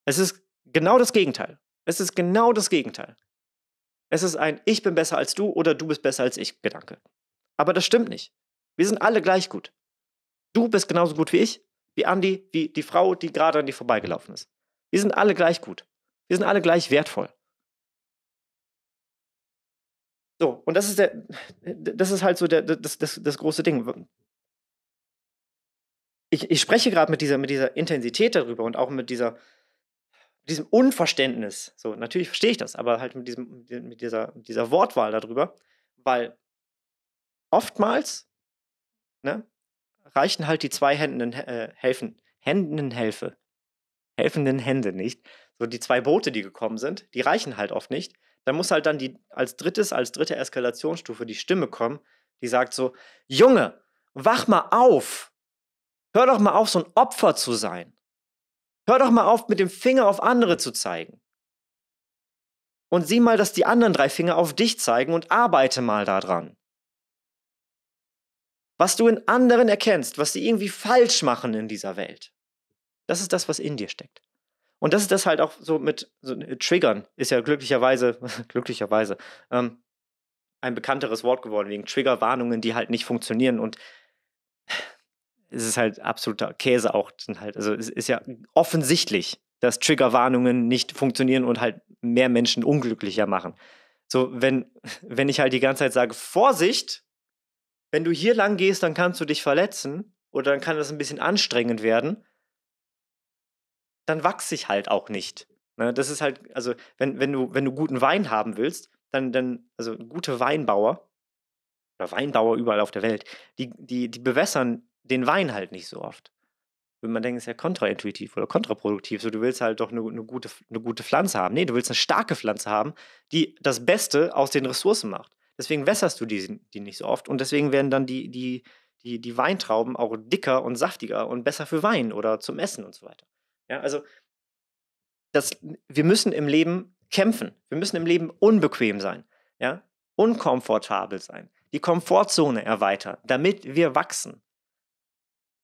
Es ist genau das Gegenteil. Es ist genau das Gegenteil. Es ist ein Ich bin besser als du oder du bist besser als ich Gedanke. Aber das stimmt nicht. Wir sind alle gleich gut. Du bist genauso gut wie ich, wie Andi, wie die Frau, die gerade an dir vorbeigelaufen ist. Wir sind alle gleich gut. Wir sind alle gleich wertvoll. So, und das ist der, das ist halt so der, das, das, das große Ding. Ich, ich spreche gerade mit dieser, mit dieser Intensität darüber und auch mit dieser, diesem Unverständnis. So, natürlich verstehe ich das, aber halt mit, diesem, mit dieser, dieser Wortwahl darüber, weil oftmals ne, reichen halt die zwei Händen äh, helfen, Händen Helfe, helfenden Hände nicht. So die zwei Boote, die gekommen sind, die reichen halt oft nicht. Da muss halt dann die als drittes, als dritte Eskalationsstufe die Stimme kommen, die sagt so: Junge, wach mal auf! Hör doch mal auf, so ein Opfer zu sein. Hör doch mal auf, mit dem Finger auf andere zu zeigen. Und sieh mal, dass die anderen drei Finger auf dich zeigen und arbeite mal daran. Was du in anderen erkennst, was sie irgendwie falsch machen in dieser Welt. Das ist das, was in dir steckt. Und das ist das halt auch so mit so, äh, Triggern, ist ja glücklicherweise, glücklicherweise, ähm, ein bekannteres Wort geworden, wegen Triggerwarnungen, die halt nicht funktionieren. Und es ist halt absoluter Käse auch. Halt, also es ist ja offensichtlich, dass Triggerwarnungen nicht funktionieren und halt mehr Menschen unglücklicher machen. So, wenn, wenn ich halt die ganze Zeit sage, Vorsicht, wenn du hier lang gehst, dann kannst du dich verletzen oder dann kann das ein bisschen anstrengend werden dann wachse ich halt auch nicht. Ne? Das ist halt, also wenn, wenn, du, wenn du guten Wein haben willst, dann, dann also gute Weinbauer oder Weinbauer überall auf der Welt, die, die, die bewässern den Wein halt nicht so oft. Wenn man denkt, ist ja kontraintuitiv oder kontraproduktiv. So, du willst halt doch eine, eine, gute, eine gute Pflanze haben. Nee, du willst eine starke Pflanze haben, die das Beste aus den Ressourcen macht. Deswegen wässerst du die, die nicht so oft und deswegen werden dann die, die, die, die Weintrauben auch dicker und saftiger und besser für Wein oder zum Essen und so weiter. Ja, also das, wir müssen im Leben kämpfen. Wir müssen im Leben unbequem sein, ja, unkomfortabel sein, die Komfortzone erweitern, damit wir wachsen.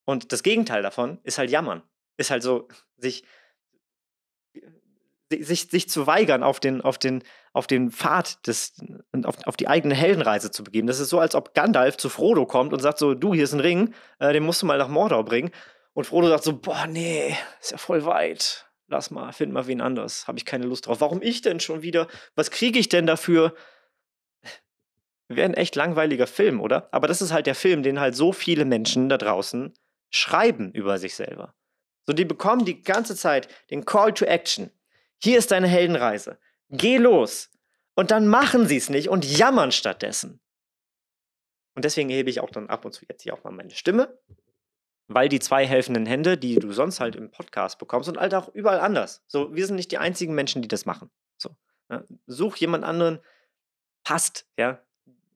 Und das Gegenteil davon ist halt jammern. Ist halt so, sich, äh, sich, sich zu weigern, auf den, auf den, auf den Pfad des, auf, auf die eigene Heldenreise zu begeben. Das ist so, als ob Gandalf zu Frodo kommt und sagt so, du, hier ist ein Ring, äh, den musst du mal nach Mordor bringen. Und Frodo sagt so, boah, nee, ist ja voll weit. Lass mal, find mal wen anders. Habe ich keine Lust drauf. Warum ich denn schon wieder? Was kriege ich denn dafür? Wäre ein echt langweiliger Film, oder? Aber das ist halt der Film, den halt so viele Menschen da draußen schreiben über sich selber. So, die bekommen die ganze Zeit den Call to Action. Hier ist deine Heldenreise. Geh los. Und dann machen sie es nicht und jammern stattdessen. Und deswegen hebe ich auch dann ab und zu jetzt hier auch mal meine Stimme weil die zwei helfenden Hände, die du sonst halt im Podcast bekommst und halt auch überall anders. So, wir sind nicht die einzigen Menschen, die das machen. So, ne? such jemand anderen, passt, ja.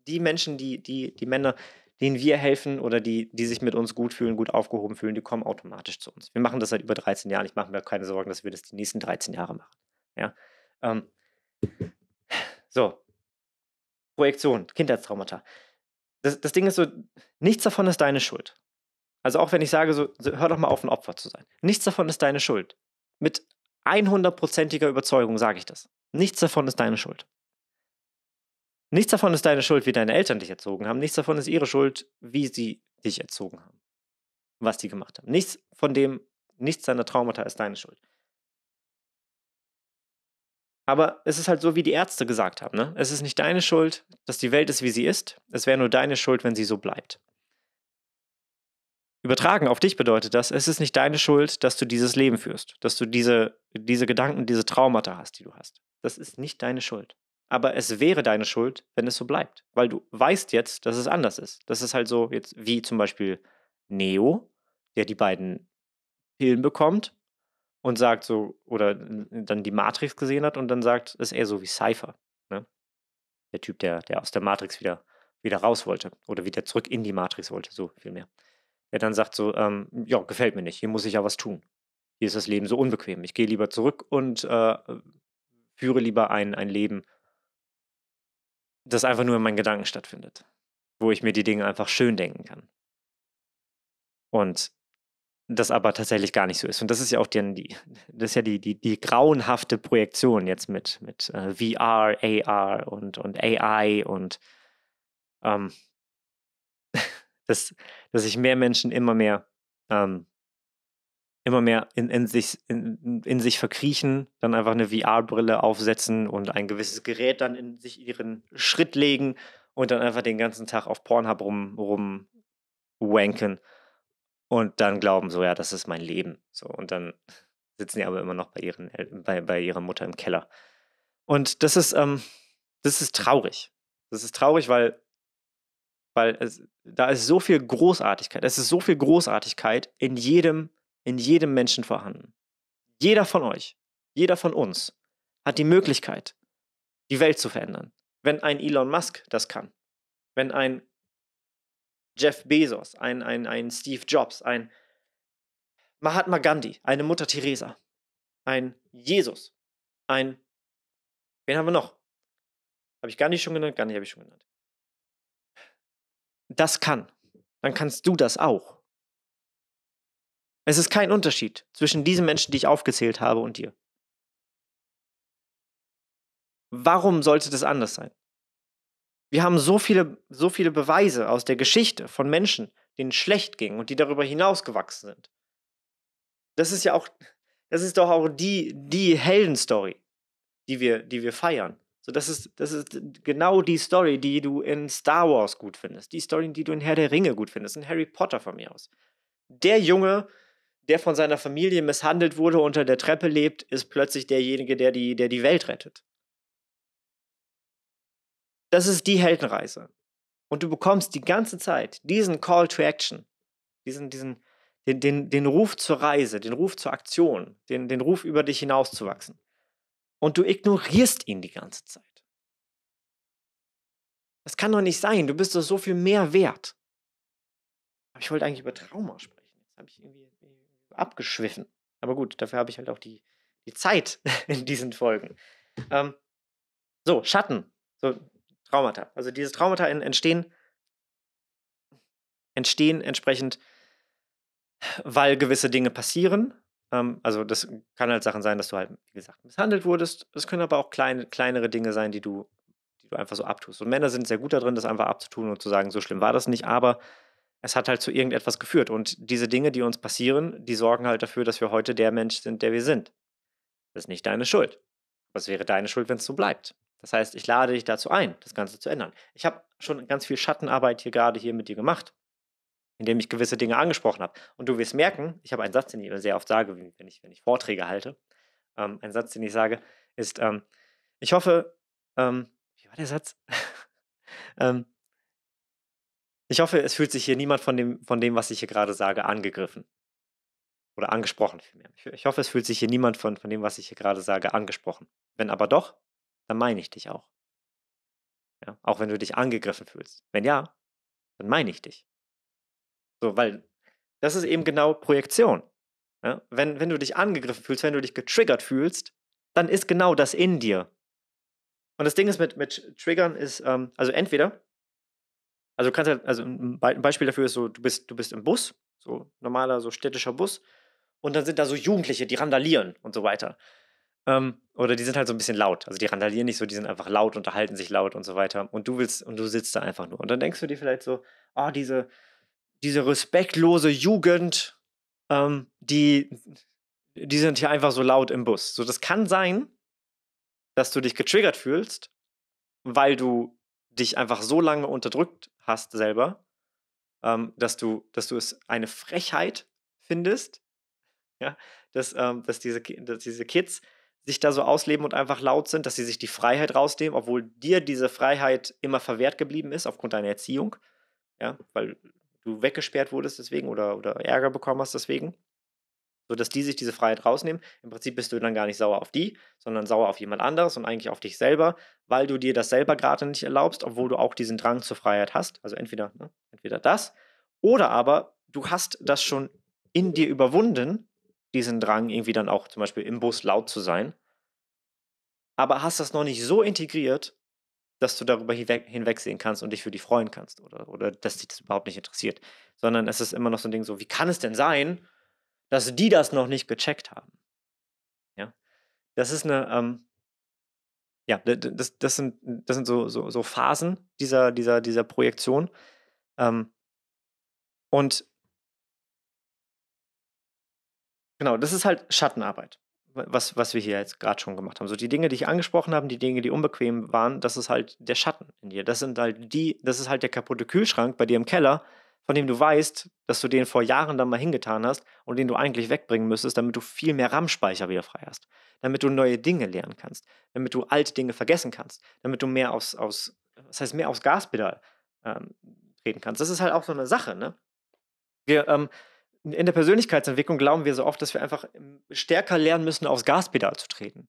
Die Menschen, die, die, die Männer, denen wir helfen oder die, die sich mit uns gut fühlen, gut aufgehoben fühlen, die kommen automatisch zu uns. Wir machen das seit über 13 Jahren. Ich mache mir keine Sorgen, dass wir das die nächsten 13 Jahre machen. Ja. Ähm. so. Projektion, Kindheitstraumata. Das, das Ding ist so, nichts davon ist deine Schuld. Also auch wenn ich sage, so, hör doch mal auf, ein Opfer zu sein. Nichts davon ist deine Schuld. Mit 100%iger Überzeugung sage ich das. Nichts davon ist deine Schuld. Nichts davon ist deine Schuld, wie deine Eltern dich erzogen haben. Nichts davon ist ihre Schuld, wie sie dich erzogen haben. Was sie gemacht haben. Nichts von dem, nichts deiner Traumata ist deine Schuld. Aber es ist halt so, wie die Ärzte gesagt haben. Ne? Es ist nicht deine Schuld, dass die Welt ist, wie sie ist. Es wäre nur deine Schuld, wenn sie so bleibt. Übertragen auf dich bedeutet das, es ist nicht deine Schuld, dass du dieses Leben führst, dass du diese, diese Gedanken, diese Traumata hast, die du hast. Das ist nicht deine Schuld. Aber es wäre deine Schuld, wenn es so bleibt, weil du weißt jetzt, dass es anders ist. Das ist halt so jetzt wie zum Beispiel Neo, der die beiden Pillen bekommt und sagt so, oder dann die Matrix gesehen hat und dann sagt, es ist eher so wie Cypher. Ne? Der Typ, der, der aus der Matrix wieder, wieder raus wollte oder wieder zurück in die Matrix wollte, so viel mehr der dann sagt so, ähm, ja, gefällt mir nicht, hier muss ich ja was tun. Hier ist das Leben so unbequem. Ich gehe lieber zurück und äh, führe lieber ein, ein Leben, das einfach nur in meinen Gedanken stattfindet, wo ich mir die Dinge einfach schön denken kann. Und das aber tatsächlich gar nicht so ist. Und das ist ja auch die, die das ist ja die, die, die grauenhafte Projektion jetzt mit, mit äh, VR, AR und, und AI und ähm, dass, dass sich mehr Menschen immer mehr, ähm, immer mehr in, in, sich, in, in sich verkriechen, dann einfach eine VR-Brille aufsetzen und ein gewisses Gerät dann in sich ihren Schritt legen und dann einfach den ganzen Tag auf Pornhub rum, rum und dann glauben so, ja, das ist mein Leben. So, und dann sitzen die aber immer noch bei, ihren, bei, bei ihrer Mutter im Keller. Und das ist, ähm, das ist traurig. Das ist traurig, weil weil es, da ist so viel Großartigkeit, es ist so viel Großartigkeit in jedem, in jedem Menschen vorhanden. Jeder von euch, jeder von uns hat die Möglichkeit, die Welt zu verändern. Wenn ein Elon Musk das kann, wenn ein Jeff Bezos, ein, ein, ein Steve Jobs, ein Mahatma Gandhi, eine Mutter Teresa, ein Jesus, ein. Wen haben wir noch? Habe ich Gandhi schon genannt? Gandhi habe ich schon genannt das kann, dann kannst du das auch. Es ist kein Unterschied zwischen diesen Menschen, die ich aufgezählt habe, und dir. Warum sollte das anders sein? Wir haben so viele, so viele Beweise aus der Geschichte von Menschen, denen schlecht ging und die darüber hinausgewachsen sind. Das ist ja auch, das ist doch auch die, die Heldenstory, die wir, die wir feiern. So, das, ist, das ist genau die Story, die du in Star Wars gut findest, die Story, die du in Herr der Ringe gut findest, in Harry Potter von mir aus. Der Junge, der von seiner Familie misshandelt wurde, unter der Treppe lebt, ist plötzlich derjenige, der die, der die Welt rettet. Das ist die Heldenreise. Und du bekommst die ganze Zeit diesen Call to Action, diesen, diesen, den, den, den Ruf zur Reise, den Ruf zur Aktion, den, den Ruf über dich hinauszuwachsen und du ignorierst ihn die ganze Zeit. Das kann doch nicht sein, du bist doch so viel mehr wert. Aber ich wollte eigentlich über Trauma sprechen. Jetzt habe ich irgendwie abgeschwiffen. Aber gut, dafür habe ich halt auch die, die Zeit in diesen Folgen. Ähm, so, Schatten, so Traumata. Also diese Traumata entstehen, entstehen entsprechend, weil gewisse Dinge passieren, ähm, also das kann halt Sachen sein, dass du halt, wie gesagt, misshandelt wurdest. Es können aber auch kleine, kleinere Dinge sein, die du, die du einfach so abtust. Und Männer sind sehr gut darin, das einfach abzutun und zu sagen, so schlimm war das nicht, aber es hat halt zu irgendetwas geführt. Und diese Dinge, die uns passieren, die sorgen halt dafür, dass wir heute der Mensch sind, der wir sind. Das ist nicht deine Schuld. Was wäre deine Schuld, wenn es so bleibt. Das heißt, ich lade dich dazu ein, das Ganze zu ändern. Ich habe schon ganz viel Schattenarbeit hier gerade hier mit dir gemacht indem ich gewisse Dinge angesprochen habe. Und du wirst merken, ich habe einen Satz, den ich immer sehr oft sage, wenn ich, wenn ich Vorträge halte. Ähm, ein Satz, den ich sage, ist, ähm, ich hoffe, ähm, wie war der Satz? Ähm, ich hoffe, es fühlt sich hier niemand von dem, von dem, was ich hier gerade sage, angegriffen. Oder angesprochen vielmehr. Ich, ich hoffe, es fühlt sich hier niemand von, von dem, was ich hier gerade sage, angesprochen. Wenn aber doch, dann meine ich dich auch. Ja? Auch wenn du dich angegriffen fühlst. Wenn ja, dann meine ich dich. So, weil das ist eben genau Projektion. Ja? Ne? Wenn, wenn du dich angegriffen fühlst, wenn du dich getriggert fühlst, dann ist genau das in dir. Und das Ding ist mit, mit Triggern ist, ähm, also entweder, also kannst halt, also ein, Beispiel dafür ist so, du bist, du bist im Bus, so normaler, so städtischer Bus, und dann sind da so Jugendliche, die randalieren und so weiter. Ähm, oder die sind halt so ein bisschen laut. Also die randalieren nicht so, die sind einfach laut, unterhalten sich laut und so weiter. Und du willst, und du sitzt da einfach nur. Und dann denkst du dir vielleicht so, ah, oh, diese, diese respektlose Jugend, ähm, die, die sind hier einfach so laut im Bus. So, das kann sein, dass du dich getriggert fühlst, weil du dich einfach so lange unterdrückt hast selber, ähm, dass, du, dass du es eine Frechheit findest, ja, dass, ähm, dass, diese, dass diese Kids sich da so ausleben und einfach laut sind, dass sie sich die Freiheit rausnehmen, obwohl dir diese Freiheit immer verwehrt geblieben ist aufgrund deiner Erziehung, ja, weil du weggesperrt wurdest deswegen oder, oder Ärger bekommen hast deswegen. So dass die sich diese Freiheit rausnehmen. Im Prinzip bist du dann gar nicht sauer auf die, sondern sauer auf jemand anderes und eigentlich auf dich selber, weil du dir das selber gerade nicht erlaubst, obwohl du auch diesen Drang zur Freiheit hast. Also entweder, ne, entweder das, oder aber du hast das schon in dir überwunden, diesen Drang irgendwie dann auch zum Beispiel im Bus laut zu sein, aber hast das noch nicht so integriert, dass du darüber hinweg, hinwegsehen kannst und dich für die freuen kannst oder, oder dass dich das überhaupt nicht interessiert. Sondern es ist immer noch so ein Ding so, wie kann es denn sein, dass die das noch nicht gecheckt haben? Ja, das ist eine, ähm, ja, das, das sind, das sind so, so, so Phasen dieser, dieser, dieser Projektion. Ähm, und genau, das ist halt Schattenarbeit was, was wir hier jetzt gerade schon gemacht haben. So die Dinge, die ich angesprochen habe, die Dinge, die unbequem waren, das ist halt der Schatten in dir. Das sind halt die, das ist halt der kaputte Kühlschrank bei dir im Keller, von dem du weißt, dass du den vor Jahren dann mal hingetan hast und den du eigentlich wegbringen müsstest, damit du viel mehr RAM-Speicher wieder frei hast, damit du neue Dinge lernen kannst, damit du alte Dinge vergessen kannst, damit du mehr aufs, aufs das heißt mehr aufs Gaspedal ähm, treten kannst. Das ist halt auch so eine Sache, ne? Wir, ähm, in der Persönlichkeitsentwicklung glauben wir so oft, dass wir einfach ähm, stärker lernen müssen, aufs Gaspedal zu treten.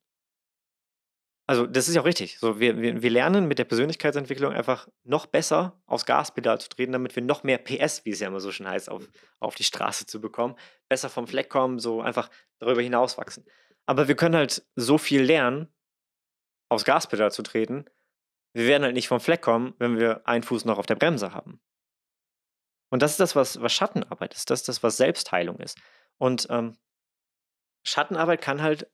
Also das ist ja auch richtig. So, wir, wir, wir lernen mit der Persönlichkeitsentwicklung einfach noch besser aufs Gaspedal zu treten, damit wir noch mehr PS, wie es ja immer so schön heißt, auf, auf die Straße zu bekommen, besser vom Fleck kommen, so einfach darüber hinaus wachsen. Aber wir können halt so viel lernen, aufs Gaspedal zu treten. Wir werden halt nicht vom Fleck kommen, wenn wir einen Fuß noch auf der Bremse haben. Und das ist das, was, was Schattenarbeit ist, das ist das, was Selbstheilung ist. Und ähm, Schattenarbeit kann halt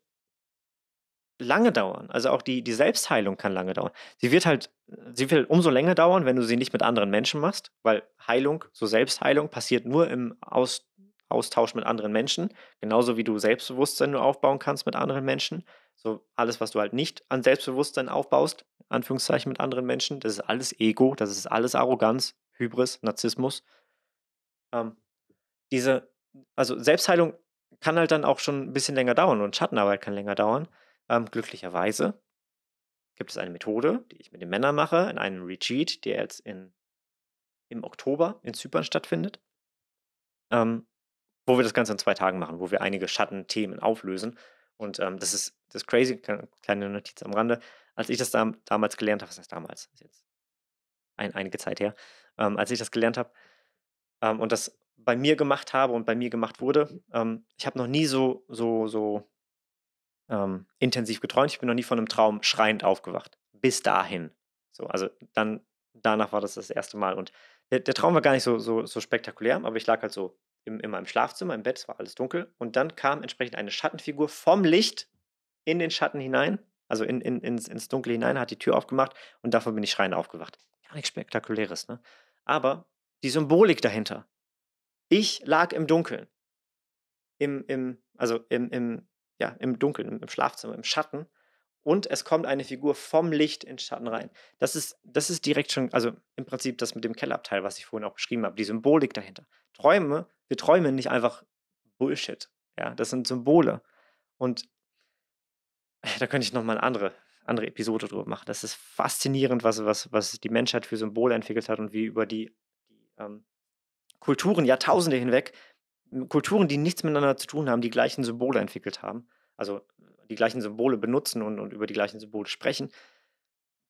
lange dauern. Also auch die, die Selbstheilung kann lange dauern. Sie wird halt, sie wird umso länger dauern, wenn du sie nicht mit anderen Menschen machst, weil Heilung, so Selbstheilung, passiert nur im Aus, Austausch mit anderen Menschen, genauso wie du Selbstbewusstsein nur aufbauen kannst mit anderen Menschen. So alles, was du halt nicht an Selbstbewusstsein aufbaust, Anführungszeichen mit anderen Menschen, das ist alles Ego, das ist alles Arroganz, Hybris, Narzissmus ähm, diese, also Selbstheilung kann halt dann auch schon ein bisschen länger dauern und Schattenarbeit kann länger dauern. Ähm, glücklicherweise gibt es eine Methode, die ich mit den Männern mache, in einem Retreat, der jetzt in, im Oktober in Zypern stattfindet, ähm, wo wir das Ganze in zwei Tagen machen, wo wir einige Schattenthemen auflösen. Und ähm, das ist das ist crazy, kleine Notiz am Rande. Als ich das da, damals gelernt habe, was heißt damals? Das Ist jetzt ein, einige Zeit her. Ähm, als ich das gelernt habe, ähm, und das bei mir gemacht habe und bei mir gemacht wurde. Ähm, ich habe noch nie so, so, so ähm, intensiv geträumt. Ich bin noch nie von einem Traum schreiend aufgewacht. Bis dahin. So, also dann, danach war das das erste Mal. Und der, der Traum war gar nicht so, so, so spektakulär, aber ich lag halt so im, in meinem Schlafzimmer, im Bett, es war alles dunkel. Und dann kam entsprechend eine Schattenfigur vom Licht in den Schatten hinein, also in, in, ins, ins Dunkle hinein, hat die Tür aufgemacht und davon bin ich schreiend aufgewacht. Gar nichts Spektakuläres, ne? Aber die Symbolik dahinter. Ich lag im Dunkeln. Im, im, also im, im, ja, im Dunkeln, im, Schlafzimmer, im Schatten. Und es kommt eine Figur vom Licht ins Schatten rein. Das ist, das ist direkt schon, also im Prinzip das mit dem Kellerabteil, was ich vorhin auch beschrieben habe, die Symbolik dahinter. Träume, wir träumen nicht einfach Bullshit. Ja, das sind Symbole. Und da könnte ich nochmal eine andere, andere Episode drüber machen. Das ist faszinierend, was, was, was die Menschheit für Symbole entwickelt hat und wie über die ähm, Kulturen, Jahrtausende hinweg, Kulturen, die nichts miteinander zu tun haben, die gleichen Symbole entwickelt haben, also äh, die gleichen Symbole benutzen und, und über die gleichen Symbole sprechen,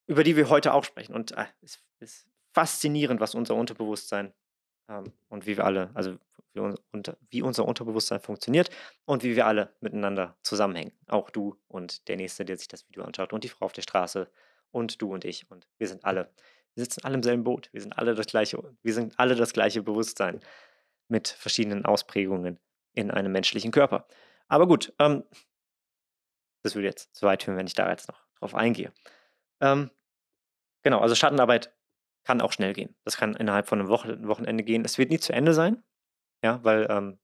über die wir heute auch sprechen. Und äh, es äh, ist, ist faszinierend, was unser Unterbewusstsein ähm, und wie wir alle, also wie, unter, wie unser Unterbewusstsein funktioniert und wie wir alle miteinander zusammenhängen. Auch du und der Nächste, der sich das Video anschaut und die Frau auf der Straße und du und ich und wir sind alle wir sitzen alle im selben Boot. Wir sind alle das gleiche, wir sind alle das gleiche Bewusstsein mit verschiedenen Ausprägungen in einem menschlichen Körper. Aber gut, ähm, das würde jetzt zu weit führen, wenn ich da jetzt noch drauf eingehe. Ähm, genau, also Schattenarbeit kann auch schnell gehen. Das kann innerhalb von einem Wochenende gehen. Es wird nie zu Ende sein, ja, weil ähm,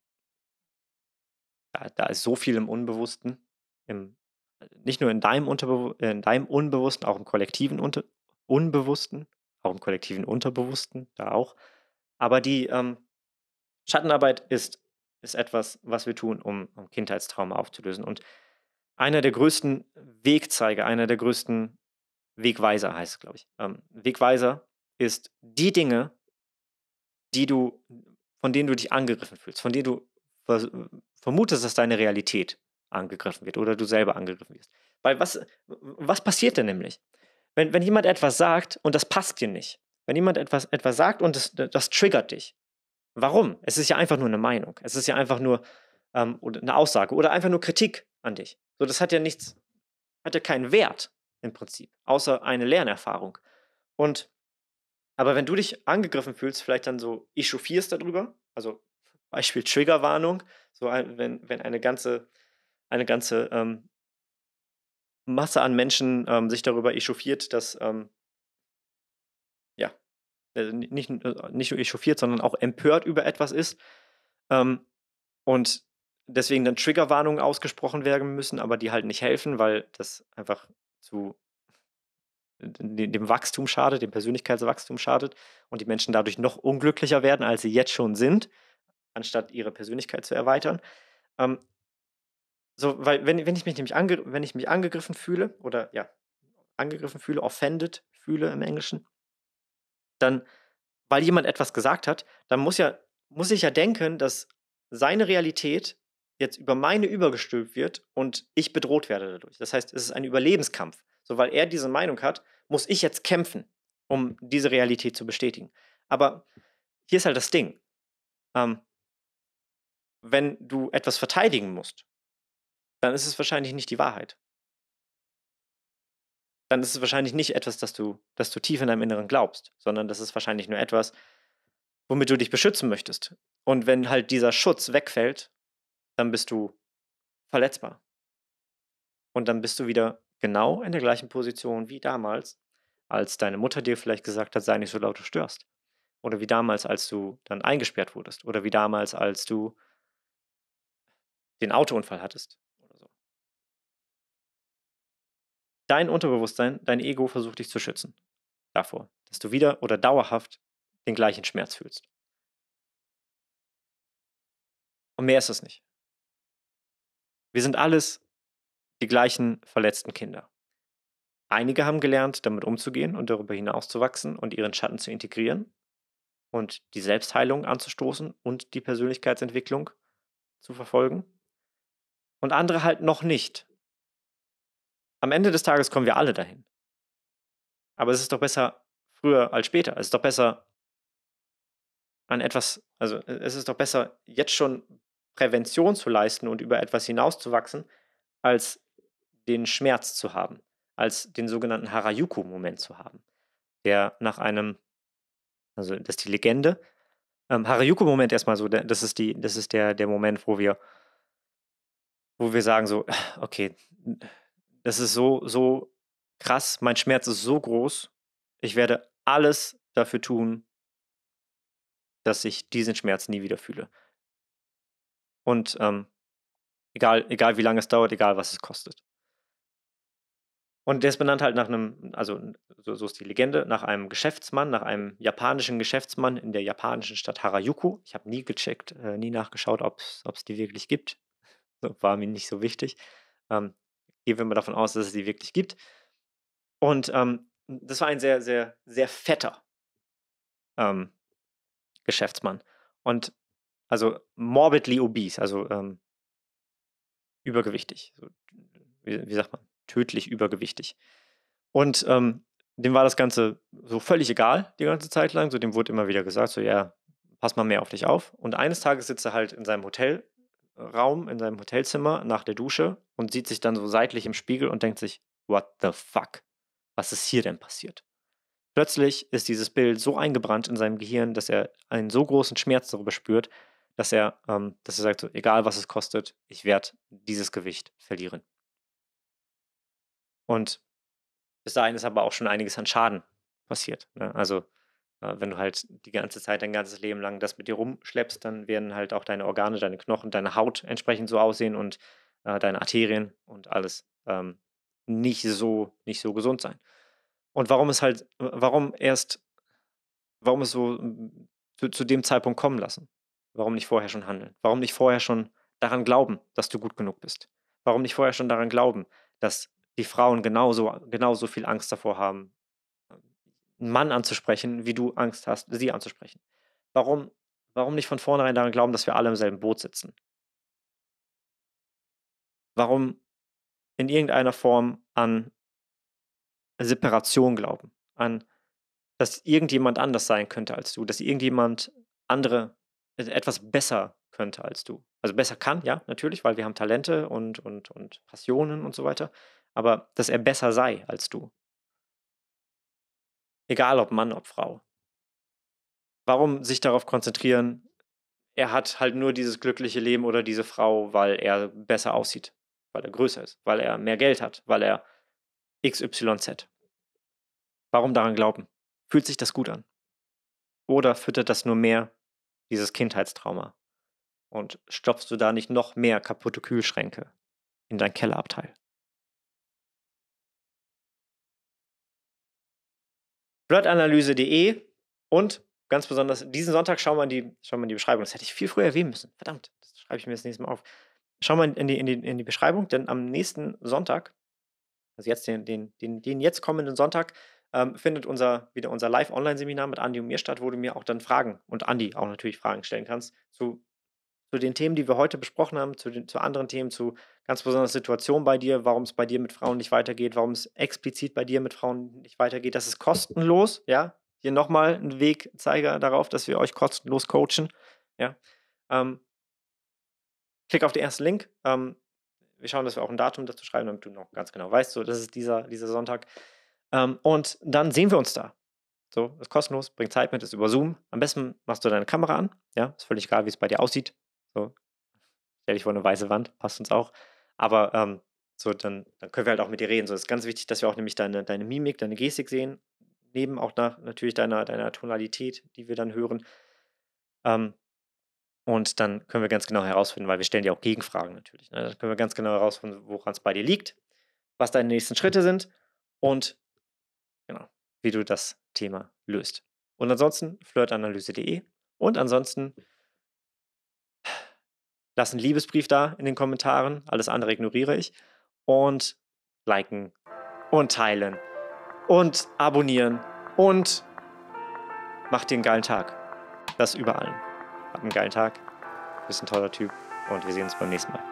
da, da, ist so viel im Unbewussten, im, nicht nur in deinem, Unterbe in deinem Unbewussten, auch im kollektiven Unter Unbewussten auch im kollektiven Unterbewussten, da auch. Aber die ähm, Schattenarbeit ist, ist etwas, was wir tun, um, um Kindheitstrauma aufzulösen. Und einer der größten Wegzeiger, einer der größten Wegweiser heißt es, glaube ich. Ähm, Wegweiser ist die Dinge, die du, von denen du dich angegriffen fühlst, von denen du vermutest, dass deine Realität angegriffen wird oder du selber angegriffen wirst. Weil was, was passiert denn nämlich? wenn, wenn jemand etwas sagt und das passt dir nicht, wenn jemand etwas, etwas sagt und das, das triggert dich, warum? Es ist ja einfach nur eine Meinung, es ist ja einfach nur ähm, eine Aussage oder einfach nur Kritik an dich. So, das hat ja nichts, hat ja keinen Wert im Prinzip, außer eine Lernerfahrung. Und aber wenn du dich angegriffen fühlst, vielleicht dann so echauffierst darüber, also Beispiel Triggerwarnung, so ein, wenn, wenn eine ganze, eine ganze ähm, Masse an Menschen ähm, sich darüber echauffiert, dass ähm, ja, äh, nicht, äh, nicht nur echauffiert, sondern auch empört über etwas ist. Ähm, und deswegen dann Triggerwarnungen ausgesprochen werden müssen, aber die halt nicht helfen, weil das einfach zu dem Wachstum schadet, dem Persönlichkeitswachstum schadet und die Menschen dadurch noch unglücklicher werden, als sie jetzt schon sind, anstatt ihre Persönlichkeit zu erweitern. Ähm, so, weil wenn, wenn ich mich nämlich ange, wenn ich mich angegriffen fühle oder ja, angegriffen fühle, offended fühle im Englischen, dann, weil jemand etwas gesagt hat, dann muss ja, muss ich ja denken, dass seine Realität jetzt über meine übergestülpt wird und ich bedroht werde dadurch. Das heißt, es ist ein Überlebenskampf. So, weil er diese Meinung hat, muss ich jetzt kämpfen, um diese Realität zu bestätigen. Aber hier ist halt das Ding. Ähm, wenn du etwas verteidigen musst, dann ist es wahrscheinlich nicht die Wahrheit. Dann ist es wahrscheinlich nicht etwas, das du, das du tief in deinem Inneren glaubst, sondern das ist wahrscheinlich nur etwas, womit du dich beschützen möchtest. Und wenn halt dieser Schutz wegfällt, dann bist du verletzbar. Und dann bist du wieder genau in der gleichen Position wie damals, als deine Mutter dir vielleicht gesagt hat, sei nicht so laut, du störst. Oder wie damals, als du dann eingesperrt wurdest. Oder wie damals, als du den Autounfall hattest. Dein Unterbewusstsein, dein Ego versucht dich zu schützen davor, dass du wieder oder dauerhaft den gleichen Schmerz fühlst. Und mehr ist es nicht. Wir sind alles die gleichen verletzten Kinder. Einige haben gelernt, damit umzugehen und darüber hinaus zu wachsen und ihren Schatten zu integrieren und die Selbstheilung anzustoßen und die Persönlichkeitsentwicklung zu verfolgen. Und andere halt noch nicht am Ende des Tages kommen wir alle dahin. Aber es ist doch besser früher als später. Es ist doch besser an etwas, also äh, es ist doch besser, jetzt schon Prävention zu leisten und über etwas hinauszuwachsen, als den Schmerz zu haben, als den sogenannten Harajuku-Moment zu haben, der nach einem, also das ist die Legende, ähm, Harajuku-Moment erstmal so, das ist, die, das ist der, der Moment, wo wir, wo wir sagen so, okay, das ist so, so krass, mein Schmerz ist so groß, ich werde alles dafür tun, dass ich diesen Schmerz nie wieder fühle. Und ähm, egal, egal wie lange es dauert, egal was es kostet. Und der ist benannt halt nach einem, also so, so, ist die Legende, nach einem Geschäftsmann, nach einem japanischen Geschäftsmann in der japanischen Stadt Harajuku. Ich habe nie gecheckt, äh, nie nachgeschaut, ob es die wirklich gibt. War mir nicht so wichtig. Ähm, Gehen wir mal davon aus, dass es die wirklich gibt. Und ähm, das war ein sehr, sehr, sehr fetter ähm, Geschäftsmann. Und also morbidly obese, also ähm, übergewichtig. Wie, wie, sagt man? Tödlich übergewichtig. Und ähm, dem war das Ganze so völlig egal, die ganze Zeit lang. So, dem wurde immer wieder gesagt, so, ja, pass mal mehr auf dich auf. Und eines Tages sitzt er halt in seinem Hotel Raum, in seinem Hotelzimmer nach der Dusche und sieht sich dann so seitlich im Spiegel und denkt sich, what the fuck? Was ist hier denn passiert? Plötzlich ist dieses Bild so eingebrannt in seinem Gehirn, dass er einen so großen Schmerz darüber spürt, dass er, ähm, dass er sagt, so, egal was es kostet, ich werde dieses Gewicht verlieren. Und bis dahin ist aber auch schon einiges an Schaden passiert. Ne? Also äh, wenn du halt die ganze Zeit, dein ganzes Leben lang das mit dir rumschleppst, dann werden halt auch deine Organe, deine Knochen, deine Haut entsprechend so aussehen und äh, deine Arterien und alles ähm, nicht so, nicht so gesund sein. Und warum es halt, äh, warum erst, warum es so zu, zu dem Zeitpunkt kommen lassen? Warum nicht vorher schon handeln? Warum nicht vorher schon daran glauben, dass du gut genug bist? Warum nicht vorher schon daran glauben, dass die Frauen genauso, genauso viel Angst davor haben, Mann anzusprechen, wie du Angst hast, sie anzusprechen. Warum, warum nicht von vornherein daran glauben, dass wir alle im selben Boot sitzen? Warum in irgendeiner Form an Separation glauben, an dass irgendjemand anders sein könnte als du, dass irgendjemand andere äh, etwas besser könnte als du. Also besser kann, ja, natürlich, weil wir haben Talente und, und, und Passionen und so weiter, aber dass er besser sei als du. Egal ob Mann, ob Frau. Warum sich darauf konzentrieren, er hat halt nur dieses glückliche Leben oder diese Frau, weil er besser aussieht, weil er größer ist, weil er mehr Geld hat, weil er XYZ. Warum daran glauben? Fühlt sich das gut an? Oder füttert das nur mehr dieses Kindheitstrauma? Und stopfst du da nicht noch mehr kaputte Kühlschränke in dein Kellerabteil? bloganalyse.de und ganz besonders diesen Sonntag schauen wir in die, schauen wir in die Beschreibung. Das hätte ich viel früher erwähnen müssen. Verdammt, das schreibe ich mir das nächste Mal auf. Schauen wir in die, in die, in die Beschreibung, denn am nächsten Sonntag, also jetzt den, den, den, den jetzt kommenden Sonntag, ähm, findet unser, wieder unser Live-Online-Seminar mit Andi und mir statt, wo du mir auch dann Fragen und Andi auch natürlich Fragen stellen kannst zu, zu den Themen, die wir heute besprochen haben, zu, den, zu anderen Themen, zu ganz besondere Situation bei dir, warum es bei dir mit Frauen nicht weitergeht, warum es explizit bei dir mit Frauen nicht weitergeht. Das ist kostenlos, ja. Hier nochmal ein Wegzeiger darauf, dass wir euch kostenlos coachen, ja. Ähm, klick auf den ersten Link. Ähm, wir schauen, dass wir auch ein Datum dazu schreiben, damit du noch ganz genau weißt, so, das ist dieser, dieser Sonntag. Ähm, und dann sehen wir uns da. So, ist kostenlos, bringt Zeit mit, ist über Zoom. Am besten machst du deine Kamera an, ja, ist völlig egal, wie es bei dir aussieht. So, stell dich vor eine weiße Wand, passt uns auch. Aber ähm, so, dann, dann können wir halt auch mit dir reden. So, es ist ganz wichtig, dass wir auch nämlich deine, deine Mimik, deine Gestik sehen, neben auch nach, natürlich deiner, deiner Tonalität, die wir dann hören. Ähm, und dann können wir ganz genau herausfinden, weil wir stellen dir auch Gegenfragen natürlich. Ne? Dann können wir ganz genau herausfinden, woran es bei dir liegt, was deine nächsten Schritte sind und genau, wie du das Thema löst. Und ansonsten flirtanalyse.de und ansonsten Lass einen Liebesbrief da in den Kommentaren. Alles andere ignoriere ich. Und liken und teilen und abonnieren und macht dir einen geilen Tag. Das überall. Habt einen geilen Tag. Bist ein toller Typ und wir sehen uns beim nächsten Mal.